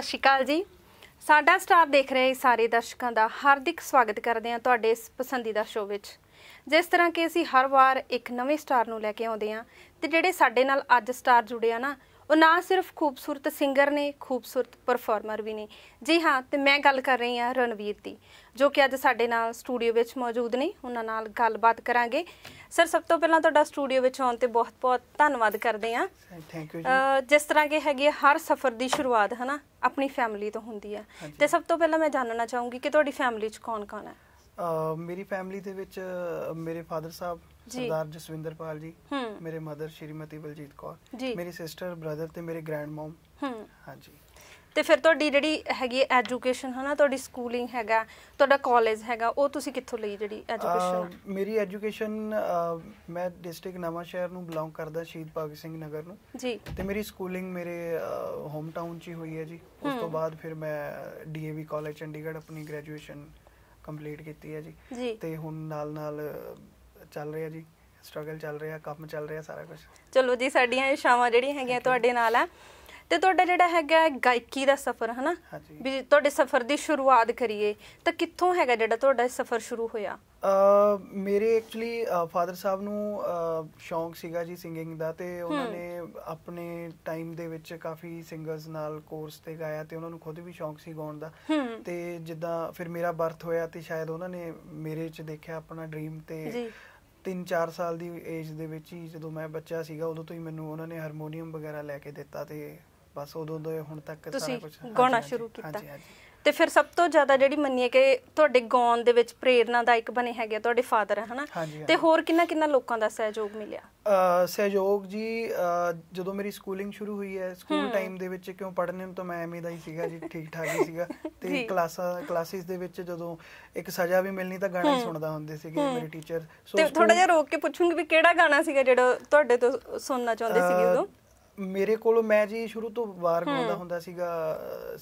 ਸਤਿ ਸ਼੍ਰੀ ਅਕਾਲ ਜੀ ਸਾਡਾ ਸਟਾਰ ਦੇਖ ਰਹੇ ਸਾਰੇ ਦਰਸ਼ਕਾਂ ਦਾ ਹਾਰਦਿਕ ਸਵਾਗਤ ਕਰਦੇ ਹਾਂ ਤੁਹਾਡੇ ਇਸ ਪਸੰਦੀਦਾ ਸ਼ੋਅ ਵਿੱਚ ਜਿਸ ਤਰ੍ਹਾਂ ਕਿ ਅਸੀਂ ਹਰ ਵਾਰ ਇੱਕ ਨਵੇਂ ਸਟਾਰ ਨੂੰ ਲੈ ਕੇ ਆਉਂਦੇ ਹਾਂ ਤੇ ਜਿਹੜੇ ਸਾਡੇ ਨਾਲ ਅੱਜ ਸਟਾਰ ਜੁੜੇ ਆ ਨਾ ਉਹ ਨਾ ਸਿਰਫ ਖੂਬਸੂਰਤ ਸਿੰਗਰ ਨੇ ਖੂਬਸੂਰਤ ਪਰਫਾਰਮਰ ਵੀ ਨੇ ਜੀ ਹਾਂ ਤੇ ਮੈਂ ਗੱਲ ਕਰ ਰਹੀ ਹਾਂ ਰਣਵੀਰ ਦੀ ਜੋ ਕਿ ਅੱਜ ਸਾਡੇ ਨਾਲ ਸਟੂਡੀਓ ਵਿੱਚ ਮੌਜੂਦ ਨੇ ਉਹਨਾਂ ਨਾਲ ਗੱਲਬਾਤ ਕਰਾਂਗੇ ਸਰ ਸਭ ਤੋਂ ਪਹਿਲਾਂ ਤੁਹਾਡਾ ਸਟੂਡੀਓ ਵਿੱਚ ਆਉਣ ਤੇ ਬਹੁਤ-ਬਹੁਤ ਧੰਨਵਾਦ ਕਰਦੇ ਹਾਂ ਥੈਂਕ ਯੂ ਜੀ ਜਿਸ ਤਰ੍ਹਾਂ ਕਿ ਹੈਗੀ ਹਰ ਸਫ਼ਰ ਦੀ ਸ਼ੁਰੂਆਤ ਹਨਾ ਆਪਣੀ ਫੈਮਿਲੀ ਤੋਂ ਹੁੰਦੀ ਹੈ ਤੇ ਸਭ ਤੋਂ ਪਹਿਲਾਂ ਮੈਂ ਜਾਣਨਾ ਚਾਹੂੰਗੀ ਕਿ ਤੁਹਾਡੀ ਫੈਮਿਲੀ 'ਚ ਕੌਣ-ਕੌਣ ਹੈ ਮੇਰੀ ਫੈਮਿਲੀ ਦੇ ਵਿੱਚ ਮੇਰੇ ਫਾਦਰ ਸਾਹਿਬ ਸਰਦਾਰ ਜਸਵਿੰਦਰਪਾਲ ਜੀ ਮੇਰੇ ਮਦਰ ਸ਼੍ਰੀਮਤੀ ਬਲਜੀਤ ਕੌਰ ਮੇਰੀ ਸਿਸਟਰ ਬ੍ਰਦਰ ਤੇ ਮੇਰੇ ਗ੍ਰੈਂਡ ਮਮ ਹਾਂਜੀ ਤੇ ਫਿਰ ਤੁਹਾਡੀ ਜਿਹੜੀ ਹੈਗੀ ਐਜੂਕੇਸ਼ਨ ਹਨਾ ਤੁਹਾਡੀ ਸਕੂਲਿੰਗ ਹੈਗਾ ਤੁਹਾਡਾ ਕਾਲਜ ਹੈਗਾ ਉਹ ਤੁਸੀਂ ਕਿੱਥੋਂ ਲਈ ਜਿਹੜੀ ਐਜੂਕੇਸ਼ਨ ਮੇਰੀ ਐਜੂਕੇਸ਼ਨ ਮੈਂ ਡਿਸਟ੍ਰਿਕਟ ਨਵਾਂ ਸ਼ਹਿਰ ਨੂੰ ਬਿਲੋਂਗ ਕਰਦਾ ਸ਼ਹੀਦ ਭਗਤ ਸਿੰਘ ਨਗਰ ਨੂੰ ਜੀ ਤੇ ਮੇਰੀ ਸਕੂਲਿੰਗ ਮੇਰੇ ਹੋਮ ਟਾਊਨ 'ਚ ਹੀ ਹੋਈ ਹੈ ਜੀ ਉਸ ਤੋਂ ਬਾਅਦ ਫਿਰ ਮੈਂ ਡੀਏਵੀ ਕਾਲਜ ਚੰਡੀਗੜ੍ਹ ਆਪਣੀ ਗ੍ਰੈਜੂਏਸ਼ਨ ਕੰਪਲੀਟ ਕੀਤੀ ਹੈ ਜੀ ਤੇ ਹੁਣ ਨਾਲ ਨਾਲ ਚੱਲ ਰਿਹਾ ਜੀ ਸਟਰਗਲ ਚੱਲ ਰਿਹਾ ਕੰਮ ਚੱਲ ਰਿਹਾ ਸਾਰਾ ਕੁਝ ਚਲੋ ਜੀ ਸਾਡੀਆਂ ਇਸ਼ਾਵਾਂ ਜਿਹੜੀਆਂ ਹੈਗੀਆਂ ਤੁਹਾਡੇ ਨਾਲ ਆ ਤੇ ਤੁਹਾਡਾ ਜਿਹੜਾ ਹੈਗਾ ਗਾਇਕੀ ਦਾ ਸਫ਼ਰ ਹਨਾ ਵੀ ਤੁਹਾਡੇ ਸਫ਼ਰ ਦੀ ਸ਼ੁਰੂਆਤ ਕਰੀਏ ਤਾਂ ਕਿੱਥੋਂ ਹੈਗਾ ਜਿਹੜਾ ਤੁਹਾਡਾ ਸਫ਼ਰ ਸ਼ੁਰੂ ਹੋਇਆ ਅ ਮੇਰੇ ਐਕਚੁਅਲੀ ਫਾਦਰ ਸਾਹਿਬ ਨੂੰ ਸ਼ੌਂਕ ਸੀਗਾ ਜੀ ਸਿੰਗਿੰਗ ਦਾ ਤੇ ਉਹਨਾਂ ਨੇ ਆਪਣੇ ਟਾਈਮ ਦੇ ਵਿੱਚ ਕਾਫੀ ਸਿੰਗਰਸ ਨਾਲ ਕੋਰਸ ਤੇ ਗਾਇਆ ਤੇ ਉਹਨਾਂ ਨੂੰ ਖੁਦ ਵੀ ਸ਼ੌਂਕ ਸੀ ਗਾਉਣ ਦਾ ਤੇ ਜਿੱਦਾਂ ਫਿਰ ਮੇਰਾ ਬਰਥ ਹੋਇਆ ਤੇ ਸ਼ਾਇਦ ਉਹਨਾਂ ਨੇ ਮੇਰੇ 'ਚ ਦੇਖਿਆ ਆਪਣਾ ਡ੍ਰੀਮ ਤੇ 3-4 ਸਾਲ ਦੀ ਏਜ ਦੇ ਵਿੱਚ ਹੀ ਜਦੋਂ ਮੈਂ ਬੱਚਾ ਸੀਗਾ ਉਦੋਂ ਤੋਂ ਹੀ ਮੈਨੂੰ ਉਹਨਾਂ ਨੇ ਹਾਰਮੋਨੀਅਮ ਵਗੈਰਾ ਲੈ ਕੇ ਦਿੱਤਾ ਤੇ ਬਸ ਉਦੋਂ ਤੋਂ ਹੁਣ ਤੱਕ ਸਾਰਾ ਕੁਝ ਗਾਉਣਾ ਸ਼ੁਰੂ ਕੀਤਾ ਤੇ ਫਿਰ ਸਭ ਤੋਂ ਜ਼ਿਆਦਾ ਜਿਹੜੀ ਮੰਨੀਏ ਕਿ ਤੁਹਾਡੇ ਗਾਉਣ ਦੇ ਵਿੱਚ ਪ੍ਰੇਰਣਾ ਦਾ ਇੱਕ ਬਣੇ ਹੈਗੇ ਤੁਹਾਡੇ ਫਾਦਰ ਹਨਾ ਤੇ ਹੋਰ ਕਿੰਨਾ ਕਿੰਨਾ ਲੋਕਾਂ ਦਾ ਸਹਿਯੋਗ ਮਿਲਿਆ ਸਹਿਯੋਗ ਜੀ ਜਦੋਂ ਮੇਰੀ ਸਕੂਲਿੰਗ ਸ਼ੁਰੂ ਹੋਈ ਹੈ ਸਕੂਲ ਟਾਈਮ ਦੇ ਵਿੱਚ ਕਿਉਂ ਪੜ੍ਹਨ ਨੂੰ ਤਾਂ ਮੈਂ ਐਵੇਂ ਦਾ ਹੀ ਸੀਗਾ ਜੀ ਠੀਕ ਠਾਕ ਹੀ ਸੀਗਾ ਤੇ ਕਲਾਸਾਂ ਕਲਾਸਿਸ ਦੇ ਵਿੱਚ ਜਦੋਂ ਇੱਕ ਸਜ਼ਾ ਵੀ ਮਿਲਣੀ ਤਾਂ ਗਾਣਾ ਸੁਣਦਾ ਹੁੰਦੇ ਸੀਗੇ ਮੇਰੇ ਟੀਚਰ ਸੋ ਥੋੜਾ ਜਿਹਾ ਰੋਕ ਕੇ ਪੁੱਛੂੰਗੀ ਵੀ ਕਿਹੜਾ ਗਾਣਾ ਸੀਗਾ ਜਿਹੜਾ ਤੁਹਾਡੇ ਤੋਂ ਸੁਣਨਾ ਚਾਹੁੰਦੇ ਸੀਗੇ ਉਦੋਂ ਮੇਰੇ ਕੋਲ ਮੈਂ ਜੀ ਸ਼ੁਰੂ ਤੋਂ ਵਾਰ ਗਾਉਂਦਾ ਹੁੰਦਾ ਸੀਗਾ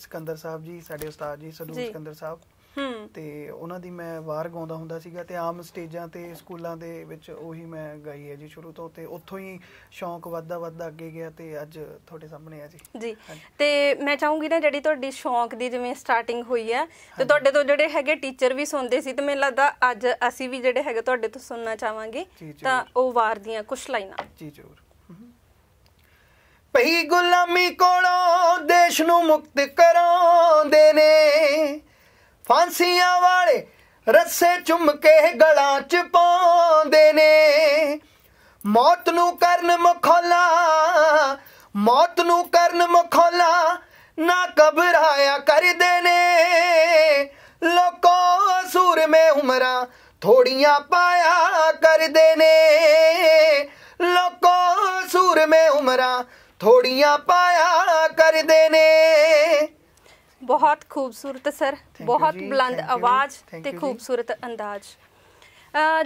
ਸਿਕੰਦਰ ਸਾਹਿਬ ਜੀ ਸਾਡੇ ਉਸਤਾਦ ਜੀ ਸਦੂ ਸਿਕੰਦਰ ਸਾਹਿਬ ਤੇ ਉਹਨਾਂ ਦੀ ਮੈਂ ਵਾਰ ਗਾਉਂਦਾ ਹੁੰਦਾ ਸੀਗਾ ਤੇ ਆਮ ਸਟੇਜਾਂ ਤੇ ਸਕੂਲਾਂ ਦੇ ਵਿੱਚ ਉਹੀ ਮੈਂ ਗਾਈ ਹੈ ਜੀ ਸ਼ੁਰੂ ਤੋਂ ਤੇ ਉੱਥੋਂ ਹੀ ਸ਼ੌਂਕ ਵੱਧਦਾ ਵੱਧਦਾ ਅੱਗੇ ਗਿਆ ਤੇ ਅੱਜ ਤੁਹਾਡੇ ਸਾਹਮਣੇ ਆ ਜੀ ਜੀ ਤੇ ਮੈਂ ਚਾਹੂੰਗੀ ਨਾ ਜਿਹੜੀ ਤੁਹਾਡੀ ਸ਼ੌਂਕ ਦੀ ਜਿਵੇਂ ਸਟਾਰਟਿੰਗ ਹੋਈ ਹੈ ਤੇ ਤੁਹਾਡੇ ਤੋਂ ਜਿਹੜੇ ਹੈਗੇ ਟੀਚਰ ਵੀ ਸੁਣਦੇ ਸੀ ਤੇ ਮੈਨੂੰ ਲੱਗਦਾ ਅੱਜ ਅਸੀਂ ਵੀ ਜਿਹੜੇ ਹੈਗੇ ਤੁਹਾਡੇ ਤੋਂ ਸੁਣਨਾ ਚਾਹਾਂਗੇ ਤਾਂ ਉਹ ਵਾਰ ਦੀਆਂ ਕੁਝ ਲਾਈਨਾਂ ਜੀ ਜ਼ਰੂਰ ਪਈ ਗੁਲਾਮੀ ਕੋਲੋਂ ਦੇਸ਼ ਨੂੰ ਮੁਕਤ ਕਰਾਉਂਦੇ ਨੇ ਫਾਂਸੀਆਂ ਵਾਲੇ ਰੱਸੇ ਚੁੰਮ ਕੇ ਗਲਾਂ 'ਚ ਪਾਉਂਦੇ ਨੇ ਮੌਤ ਨੂੰ ਕਰਨ ਮਖੌਲਾ ਮੌਤ ਨੂੰ ਕਰਨ ਮਖੌਲਾ ਨਾ ਕਬਰਾਇਆ ਕਰਦੇ ਨੇ ਲੋਕੋ ਸੂਰ ਮੇ ਉਮਰਾਂ ਥੋੜੀਆਂ ਪਾਇਆ ਕਰਦੇ ਨੇ ਲੋਕੋ ਸੂਰ ਮੇ ਉਮਰਾਂ ਥੋੜੀਆਂ ਪਾਇਆ ਕਰਦੇ ਨੇ ਬਹੁਤ ਖੂਬਸੂਰਤ ਸਰ ਬਹੁਤ ਬਲੰਦ ਆਵਾਜ਼ ਤੇ ਖੂਬਸੂਰਤ ਅੰਦਾਜ਼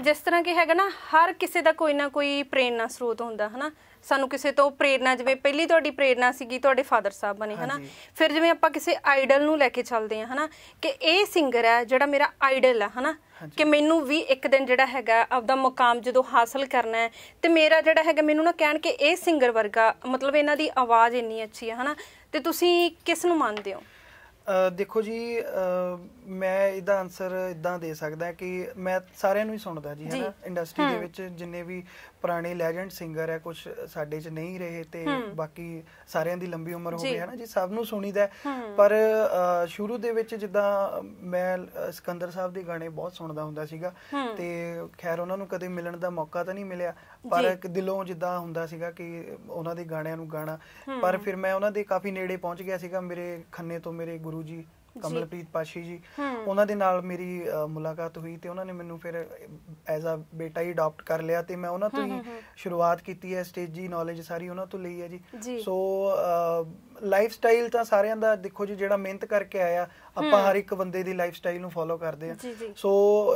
ਜਿਸ ਤਰ੍ਹਾਂ ਕਿ ਹੈਗਾ ਨਾ ਹਰ ਕਿਸੇ ਦਾ ਕੋਈ ਨਾ ਕੋਈ ਪ੍ਰੇਰਣਾ ਸਰੋਤ ਹੁੰਦਾ ਹਨਾ ਸਾਨੂੰ ਕਿਸੇ ਤੋਂ ਪ੍ਰੇਰਣਾ ਜਿਵੇਂ ਪਹਿਲੀ ਤੁਹਾਡੀ ਪ੍ਰੇਰਣਾ ਸੀਗੀ ਤੁਹਾਡੇ ਫਾਦਰ ਸਾਹਿਬ ਬਣੇ ਹਨਾ ਫਿਰ ਜਿਵੇਂ ਆਪਾਂ ਕਿਸੇ ਆਈਡਲ ਨੂੰ ਲੈ ਕੇ ਚੱਲਦੇ ਆ ਹਨਾ ਕਿ ਇਹ ਸਿੰਗਰ ਹੈ ਜਿਹੜਾ ਮੇਰਾ ਆਈਡਲ ਹੈ ਹਨਾ ਕਿ ਮੈਨੂੰ ਵੀ ਇੱਕ ਦਿਨ ਜਿਹੜਾ ਹੈਗਾ ਆਪਦਾ ਮੁਕਾਮ ਜਦੋਂ ਹਾਸਲ ਕਰਨਾ ਹੈ ਤੇ ਮੇਰਾ ਜਿਹੜਾ ਹੈਗਾ ਮੈਨੂੰ ਨਾ ਕਹਿਣ ਕਿ ਇਹ ਸਿੰਗਰ ਵਰਗਾ ਮਤਲਬ ਇਹਨਾਂ ਦੀ ਆਵਾਜ਼ ਇੰਨੀ ਅੱਛੀ ਹੈ ਹਨਾ ਤੇ ਤੁਸੀਂ ਕਿਸ ਨੂੰ ਮੰਨਦੇ ਹੋ ਦੇਖੋ ਜੀ ਮੈਂ ਇਹਦਾ ਆਨਸਰ ਇਦਾਂ ਦੇ ਸਕਦਾ ਕਿ ਮੈਂ ਸਾਰਿਆਂ ਨੂੰ ਹੀ ਸੁਣਦਾ ਜੀ ਹੈਨਾ ਇੰਡਸਟਰੀ ਦੇ ਵਿੱਚ ਜਿੰਨੇ ਵੀ ਪੁਰਾਣੇ ਲੈਜੈਂਡ ਸਿੰਗਰ ਹੈ ਕੁਝ ਸਾਡੇ 'ਚ ਨਹੀਂ ਰਹੇ ਤੇ ਬਾਕੀ ਸਾਰਿਆਂ ਦੀ ਲੰਬੀ ਉਮਰ ਹੋ ਗਈ ਹੈ ਨਾ ਜੀ ਸਭ ਨੂੰ ਸੁਣੀਦਾ ਪਰ ਸ਼ੁਰੂ ਦੇ ਵਿੱਚ ਜਿੱਦਾਂ ਮੈਂ ਸਿਕੰਦਰ ਸਾਹਿਬ ਦੇ ਗਾਣੇ ਬਹੁਤ ਸੁਣਦਾ ਹੁੰਦਾ ਸੀਗਾ ਤੇ ਖੈਰ ਉਹਨਾਂ ਨੂੰ ਕਦੇ ਮਿਲਣ ਦਾ ਮੌਕਾ ਤਾਂ ਨਹੀਂ ਮਿਲਿਆ ਪਰ ਇੱਕ ਦਿਲੋਂ ਜਿੱਦਾਂ ਹੁੰਦਾ ਸੀਗਾ ਕਿ ਉਹਨਾਂ ਦੇ ਗਾਣਿਆਂ ਨੂੰ ਗਾਣਾ ਪਰ ਫਿਰ ਮੈਂ ਉਹਨਾਂ ਦੇ ਕਾਫੀ ਨੇੜੇ ਪਹੁੰਚ ਗਿਆ ਸੀਗਾ ਮੇਰੇ ਖੰਨੇ ਤੋਂ ਮੇਰੇ ਗੁਰੂ ਜੀ ਕਮਲਪ੍ਰੀਤ ਪਾਸ਼ੀ ਜੀ ਉਹਨਾਂ ਦੇ ਨਾਲ ਮੇਰੀ ਮੁਲਾਕਾਤ ਹੋਈ ਤੇ ਉਹਨਾਂ ਨੇ ਮੈਨੂੰ ਫਿਰ ਐਜ਼ ਅ ਬੇਟਾ ਹੀ ਅਡਾਪਟ ਕਰ ਲਿਆ ਤੇ ਮੈਂ ਉਹਨਾਂ ਤੋਂ ਹੀ ਸ਼ੁਰੂਆਤ ਕੀਤੀ ਹੈ ਸਟੇਜੀ ਨੌਲੇਜ ਸਾਰੀ ਉਹਨਾਂ ਤੋਂ ਲਈ ਹੈ ਜੀ ਸੋ ਲਾਈਫ ਸਟਾਈਲ ਤਾਂ ਸਾਰਿਆਂ ਦਾ ਦੇਖੋ ਜੀ ਜਿਹੜਾ ਮਿਹਨਤ ਕਰਕੇ ਆਇਆ ਆਪਾਂ ਹਰ ਇੱਕ ਬੰਦੇ ਦੀ ਲਾਈਫ ਸਟਾਈਲ ਨੂੰ ਫੋਲੋ ਕਰਦੇ ਆ ਸੋ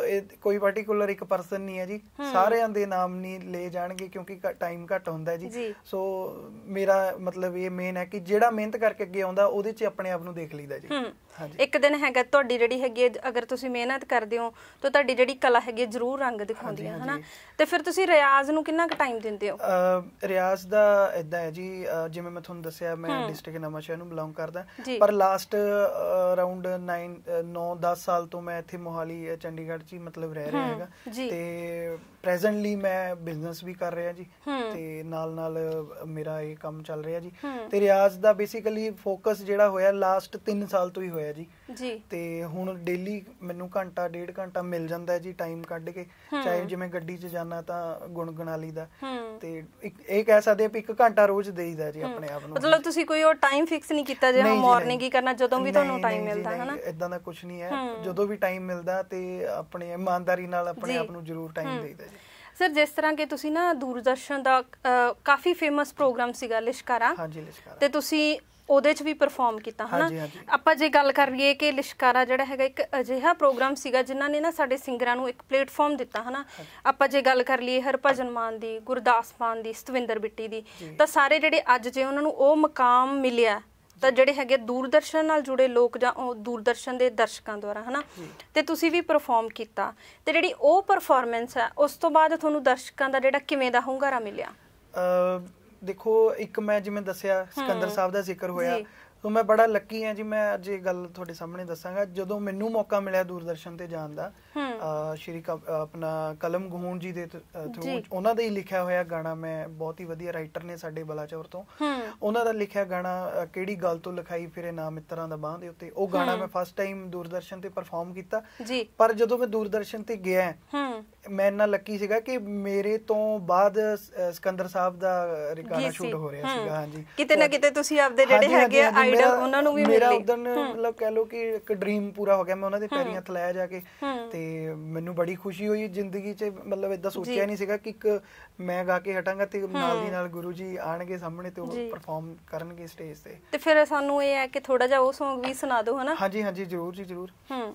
ਇਹ ਕੋਈ ਪਾਰਟਿਕੂਲਰ ਇੱਕ ਪਰਸਨ ਨਹੀਂ ਹੈ ਜੀ ਸਾਰਿਆਂ ਦੇ ਨਾਮ ਨਹੀਂ ਲੈ ਜਾਣਗੇ ਕਿਉਂਕਿ ਟਾਈਮ ਘੱਟ ਹੁੰਦਾ ਜੀ ਸੋ ਮੇਰਾ ਮਤਲਬ ਇਹ ਮੇਨ ਹੈ ਕਿ ਜਿਹੜਾ ਮਿਹਨਤ ਕਰਕੇ ਅੱਗੇ ਆਉਂਦਾ ਉਹਦੇ 'ਚ ਆਪਣੇ ਆਪ ਨੂੰ ਦੇਖ ਲਈਦਾ ਜੀ ਹਾਂਜੀ ਇੱਕ ਦਿਨ ਹੈਗਾ ਤੁਹਾਡੀ ਜਿਹੜੀ ਹੈਗੀ ਅਗਰ ਤੁਸੀਂ ਮਿਹਨਤ ਕਰਦੇ ਹੋ ਤਾਂ ਤੁਹਾਡੀ ਜਿਹੜੀ ਕਲਾ ਹੈਗੀ ਜ਼ਰੂਰ ਰੰਗ ਦਿਖਾਉਂਦੀ ਹੈ ਹਨਾ ਤੇ ਫਿਰ ਤੁਸੀਂ ਰਿਆਜ਼ ਨੂੰ ਕਿੰਨਾ ਕੁ ਟਾਈਮ ਦਿੰਦੇ ਹੋ ਰਿਆਜ਼ ਦਾ ਇਦਾਂ ਹੈ ਜੀ ਜਿਵੇਂ ਮੈਂ ਤੁਹਾਨੂੰ ਦੱਸਿਆ ਮੈਂ ਡਿਸਟ੍ਰਿਕਟ ਨਵਾਂ ਸ਼ਹਿਰ ਨੂੰ ਬਿਲੋਂਗ ਕਰਦਾ ਪਰ ਲਾਸਟ ਅਰਾਊਂਡ 9 9 10 ਸਾਲ ਤੋਂ ਮੈਂ ਇੱਥੇ ਮੋਹਾਲੀ ਚੰਡੀਗੜ੍ਹ 'ਚ ਹੀ ਮਤਲਬ ਰਹਿ ਰਿਹਾ ਹੈਗਾ ਤੇ ਪ੍ਰੈਜ਼ੈਂਟਲੀ ਮੈਂ ਬਿਜ਼ਨਸ ਵੀ ਕਰ ਰਿਹਾ ਜੀ ਤੇ ਨਾਲ ਨਾਲ ਮੇਰਾ ਇਹ ਕੰਮ ਚੱਲ ਰਿਹਾ ਜੀ ਤੇ ਰਿਆਜ਼ ਦਾ ਬੇਸਿਕਲੀ ਫੋਕਸ ਜਿਹੜਾ ਹੋਇਆ ਲਾਸਟ 3 ਸਾਲ ਤੋਂ ਹੀ ਹੋਇਆ ਜੀ ਤੇ ਹੁਣ ਡੇਲੀ ਮੈਨੂੰ ਘੰਟਾ ਡੇਢ ਘੰਟਾ ਮਿਲ ਜਾਂਦਾ ਜੀ ਟਾਈਮ ਕੱਢ ਕੇ ਚਾਹੇ ਜਿਵੇਂ ਗੱਡੀ 'ਚ ਜਾਣਾ ਤਾਂ ਗੁਣਗਣਾਲੀ ਲਈਦਾ ਤੇ ਇੱਕ ਇਹ ਕਹਿ ਸਕਦੇ ਆ ਕਿ ਇੱਕ ਘੰਟਾ ਰੋਜ਼ ਦੇਈਦਾ ਜੀ ਆਪਣੇ ਆਪ ਨੂੰ ਮਤਲਬ ਤੁਸੀਂ ਕੋਈ ਉਹ ਟਾਈਮ ਫਿਕਸ ਨਹੀਂ ਕੀਤਾ ਜੇ ਹਾਂ ਮਾਰਨਿੰਗ ਹੀ ਕਰਨਾ ਜਦੋਂ ਵੀ ਤੁਹਾਨੂੰ ਟਾਈਮ ਮਿਲਦਾ ਹੈ ਨਾ ਇਦਾਂ ਦਾ ਕੁਝ ਨਹੀਂ ਹੈ ਜਦੋਂ ਵੀ ਟਾਈਮ ਮਿਲਦਾ ਤੇ ਆਪਣੇ ਇਮਾਨਦਾਰੀ ਨਾਲ ਆਪਣੇ ਆਪ ਨੂੰ ਜ਼ਰੂਰ ਟਾਈਮ ਦੇਈਦਾ ਜੀ ਸਰ ਜਿਸ ਤਰ੍ਹਾਂ ਕਿ ਤੁਸੀਂ ਨਾ ਦੂਰਦਰਸ਼ਨ ਦਾ ਕਾਫੀ ਫੇਮਸ ਪ੍ਰੋਗਰਾਮ ਸੀਗਾ ਲਿਸ਼ਕਾਰਾ ਹਾਂਜੀ ਲਿਸ਼ਕਾਰਾ ਤੇ ਤੁਸੀਂ ਉਹਦੇ 'ਚ ਵੀ ਪਰਫਾਰਮ ਕੀਤਾ ਹਨਾ ਆਪਾਂ ਜੇ ਗੱਲ ਕਰੀਏ ਕਿ ਲਿਸ਼ਕਾਰਾ ਜਿਹੜਾ ਹੈਗਾ ਇੱਕ ਅਜਿਹਾ ਪ੍ਰੋਗਰਾਮ ਸੀਗਾ ਜਿਨ੍ਹਾਂ ਨੇ ਨਾ ਸਾਡੇ ਸਿੰਗਰਾਂ ਨੂੰ ਇੱਕ ਪਲੇਟਫਾਰਮ ਦਿੱਤਾ ਹਨਾ ਆਪਾਂ ਜੇ ਗੱਲ ਕਰ ਲਈਏ ਹਰਭਜਨ ਮਾਨ ਦੀ ਗੁਰਦਾਸ ਮਾਨ ਦੀ ਸਤਵਿੰਦਰ ਬਿੱਟੀ ਦੀ ਤਾਂ ਸਾਰੇ ਜਿਹੜੇ ਅੱਜ ਜੇ ਉਹਨਾਂ ਨੂੰ ਉਹ ਮਕਾਮ ਮਿਲਿਆ ਤਾਂ ਜਿਹੜੇ ਹੈਗੇ ਦੂਰਦਰਸ਼ਨ ਨਾਲ ਜੁੜੇ ਲੋਕ ਜਾਂ ਉਹ ਦੂਰਦਰਸ਼ਨ ਦੇ ਦਰਸ਼ਕਾਂ ਦੁਆਰਾ ਹਨਾ ਤੇ ਤੁਸੀਂ ਵੀ ਪਰਫਾਰਮ ਕੀਤਾ ਤੇ ਜਿਹੜੀ ਉਹ ਪਰਫਾਰਮੈਂਸ ਹੈ ਉਸ ਤੋਂ ਬਾਅਦ ਤੁਹਾਨੂੰ ਦਰਸ਼ਕਾਂ ਦਾ ਜਿਹੜਾ ਕਿਵੇਂ ਦਾ ਹੁੰਗਾਰਾ ਮਿਲਿਆ ਦੇਖੋ ਇੱਕ ਮੈਂ ਜਿਵੇਂ ਦੱਸਿਆ ਸਿਕੰਦਰ ਸਾਹਿਬ ਦਾ ਜ਼ਿਕਰ ਹੋਇਆ ਸੋ ਮੈਂ ਬੜਾ ਲੱਕੀ ਹਾਂ ਜੀ ਮੈਂ ਅੱਜ ਇਹ ਗੱਲ ਤੁਹਾਡੇ ਸਾਹਮਣੇ ਦੱਸਾਂਗਾ ਜਦੋਂ ਮੈਨੂੰ ਮੌਕਾ ਮਿਲਿਆ ਦੂਰਦਰਸ਼ਨ ਤੇ ਜਾਣ ਦਾ ਸ਼੍ਰੀ ਆਪਣਾ ਕਲਮ ਗਹੂਣ ਜੀ ਦੇ ਥਰੂ ਉਹਨਾਂ ਦਾ ਹੀ ਲਿਖਿਆ ਹੋਇਆ ਗਾਣਾ ਮੈਂ ਬਹੁਤ ਹੀ ਵਧੀਆ ਰਾਈਟਰ ਨੇ ਸਾਡੇ ਬਲਾਚੌਰ ਤੋਂ ਉਹਨਾਂ ਦਾ ਲਿਖਿਆ ਗਾਣਾ ਕਿਹੜੀ ਗੱਲ ਤੋਂ ਲਿਖਾਈ ਫਿਰੇ ਨਾ ਮਿੱਤਰਾਂ ਦਾ ਬਾਹ ਦੇ ਉੱਤੇ ਉਹ ਗਾਣਾ ਮੈਂ ਫਸਟ ਟਾਈਮ ਦੂਰਦਰਸ਼ਨ ਤੇ ਪਰਫਾਰਮ ਕੀਤਾ ਪਰ ਜਦੋਂ ਮੈਂ ਦੂਰਦਰਸ਼ਨ ਤੇ ਗਿਆ ਮੈਂ ਇੰਨਾ ਲੱਕੀ ਸੀਗਾ ਕਿ ਮੇਰੇ ਤੋਂ ਬਾਅਦ ਸਿਕੰਦਰ ਸਾਹਿਬ ਦਾ ਰਿਕਾਰਡ ਸ਼ੂਟ ਹੋ ਰਿਹਾ ਸੀਗਾ ਹਾਂਜੀ ਕਿਤੇ ਨਾ ਕਿਤੇ ਤੁਸੀਂ ਆਪਦੇ ਜਿਹੜੇ ਹੈਗੇ ਆਈਡਲ ਉਹਨਾਂ ਨੂੰ ਵੀ ਮਿਲੇ ਮੇਰਾ ਉਦੋਂ ਮਤਲਬ ਕਹਿ ਲਓ ਕਿ ਇੱਕ ਡ੍ਰੀਮ ਪੂਰਾ ਹੋ ਗਿਆ ਮੈਂ ਉਹਨਾਂ ਦੇ ਪੈਰੀਂ ਹੱਥ ਲਾਇਆ ਜਾ ਕੇ ਤੇ ਮੈਨੂੰ ਬੜੀ ਖੁਸ਼ੀ ਹੋਈ ਜ਼ਿੰਦਗੀ 'ਚ ਮਤਲਬ ਇਦਾਂ ਸੋਚਿਆ ਨਹੀਂ ਸੀਗਾ ਕਿ ਇੱਕ ਮੈਂ ਗਾ ਕੇ ਹਟਾਂਗਾ ਤੇ ਨਾਲ ਦੀ ਨਾਲ ਗੁਰੂ ਜੀ ਆਣਗੇ ਸਾਹਮਣੇ ਤੇ ਉਹ ਪਰਫਾਰਮ ਕਰਨਗੇ ਸਟੇਜ ਤੇ ਤੇ ਫਿਰ ਸਾਨੂੰ ਇਹ ਹੈ ਕਿ ਥੋੜਾ ਜਿਹਾ ਉਹ Song ਵੀ ਸੁਣਾ ਦਿਓ ਹਨਾ ਹਾਂਜੀ ਹਾਂਜੀ ਜ਼ਰੂਰ ਜੀ ਜ਼ਰੂਰ ਹੂੰ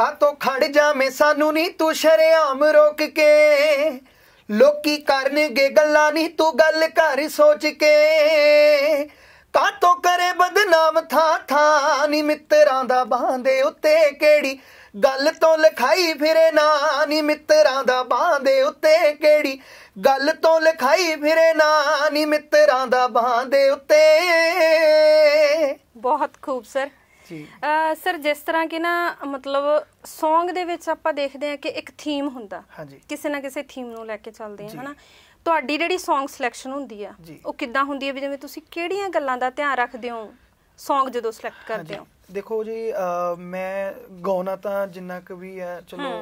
ਤਾਂ ਤੋ ਖੜ ਜਾਵੇਂ ਸਾਨੂੰ ਨਹੀਂ ਤੂੰ ਸ਼ਰਿਆਮ ਰੋਕ ਕੇ ਲੋਕੀ ਕਰਨਗੇ ਗੱਲਾਂ ਨਹੀਂ ਤੂੰ ਗੱਲ ਕਰ ਸੋਚ ਕੇ ਤੋ ਕਰੇ ਬਦਨਾਮ ਥਾਂ ਥਾਂ ਨਹੀਂ ਮਿੱਤਰਾਂ ਦਾ ਬਾਂਦੇ ਉੱਤੇ ਕਿਹੜੀ ਗੱਲ ਤੋਂ ਲਿਖਾਈ ਫਿਰੇ ਨਾ ਨਹੀਂ ਮਿੱਤਰਾਂ ਦਾ ਬਾਂਦੇ ਉੱਤੇ ਕਿਹੜੀ ਗੱਲ ਤੋਂ ਲਿਖਾਈ ਫਿਰੇ ਨਾ ਨਹੀਂ ਮਿੱਤਰਾਂ ਦਾ ਬਾਂਦੇ ਉੱਤੇ ਬਹੁਤ ਖੂਬ ਸਰ ਸਰ ਜਿਸ ਤਰ੍ਹਾਂ ਕਿ ਨਾ ਮਤਲਬ Song ਦੇ ਵਿੱਚ ਆਪਾਂ ਦੇਖਦੇ ਹਾਂ ਕਿ ਇੱਕ ਥੀਮ ਹੁੰਦਾ ਕਿਸੇ ਨਾ ਕਿਸੇ ਥੀਮ ਨੂੰ ਲੈ ਕੇ ਚੱਲਦੇ ਆ ਹਨਾ ਤੁਹਾਡੀ ਜਿਹੜੀ Song ਸਿਲੈਕਸ਼ਨ ਹੁੰਦੀ ਆ ਉਹ ਕਿੱਦਾਂ ਹੁੰਦੀ ਹੈ ਵੀ ਜਿਵੇਂ ਤੁਸੀਂ ਕਿਹੜੀਆਂ ਗੱਲਾਂ ਦਾ ਧਿਆਨ ਰੱਖਦੇ ਹੋ Song ਜਦੋਂ ਸਿਲੈਕਟ ਕਰਦੇ ਹੋ ਦੇਖੋ ਜੀ ਮੈਂ ਗਾਉਣਾ ਤਾਂ ਜਿੰਨਾ ਕੁ ਵੀ ਹੈ ਚਲੋ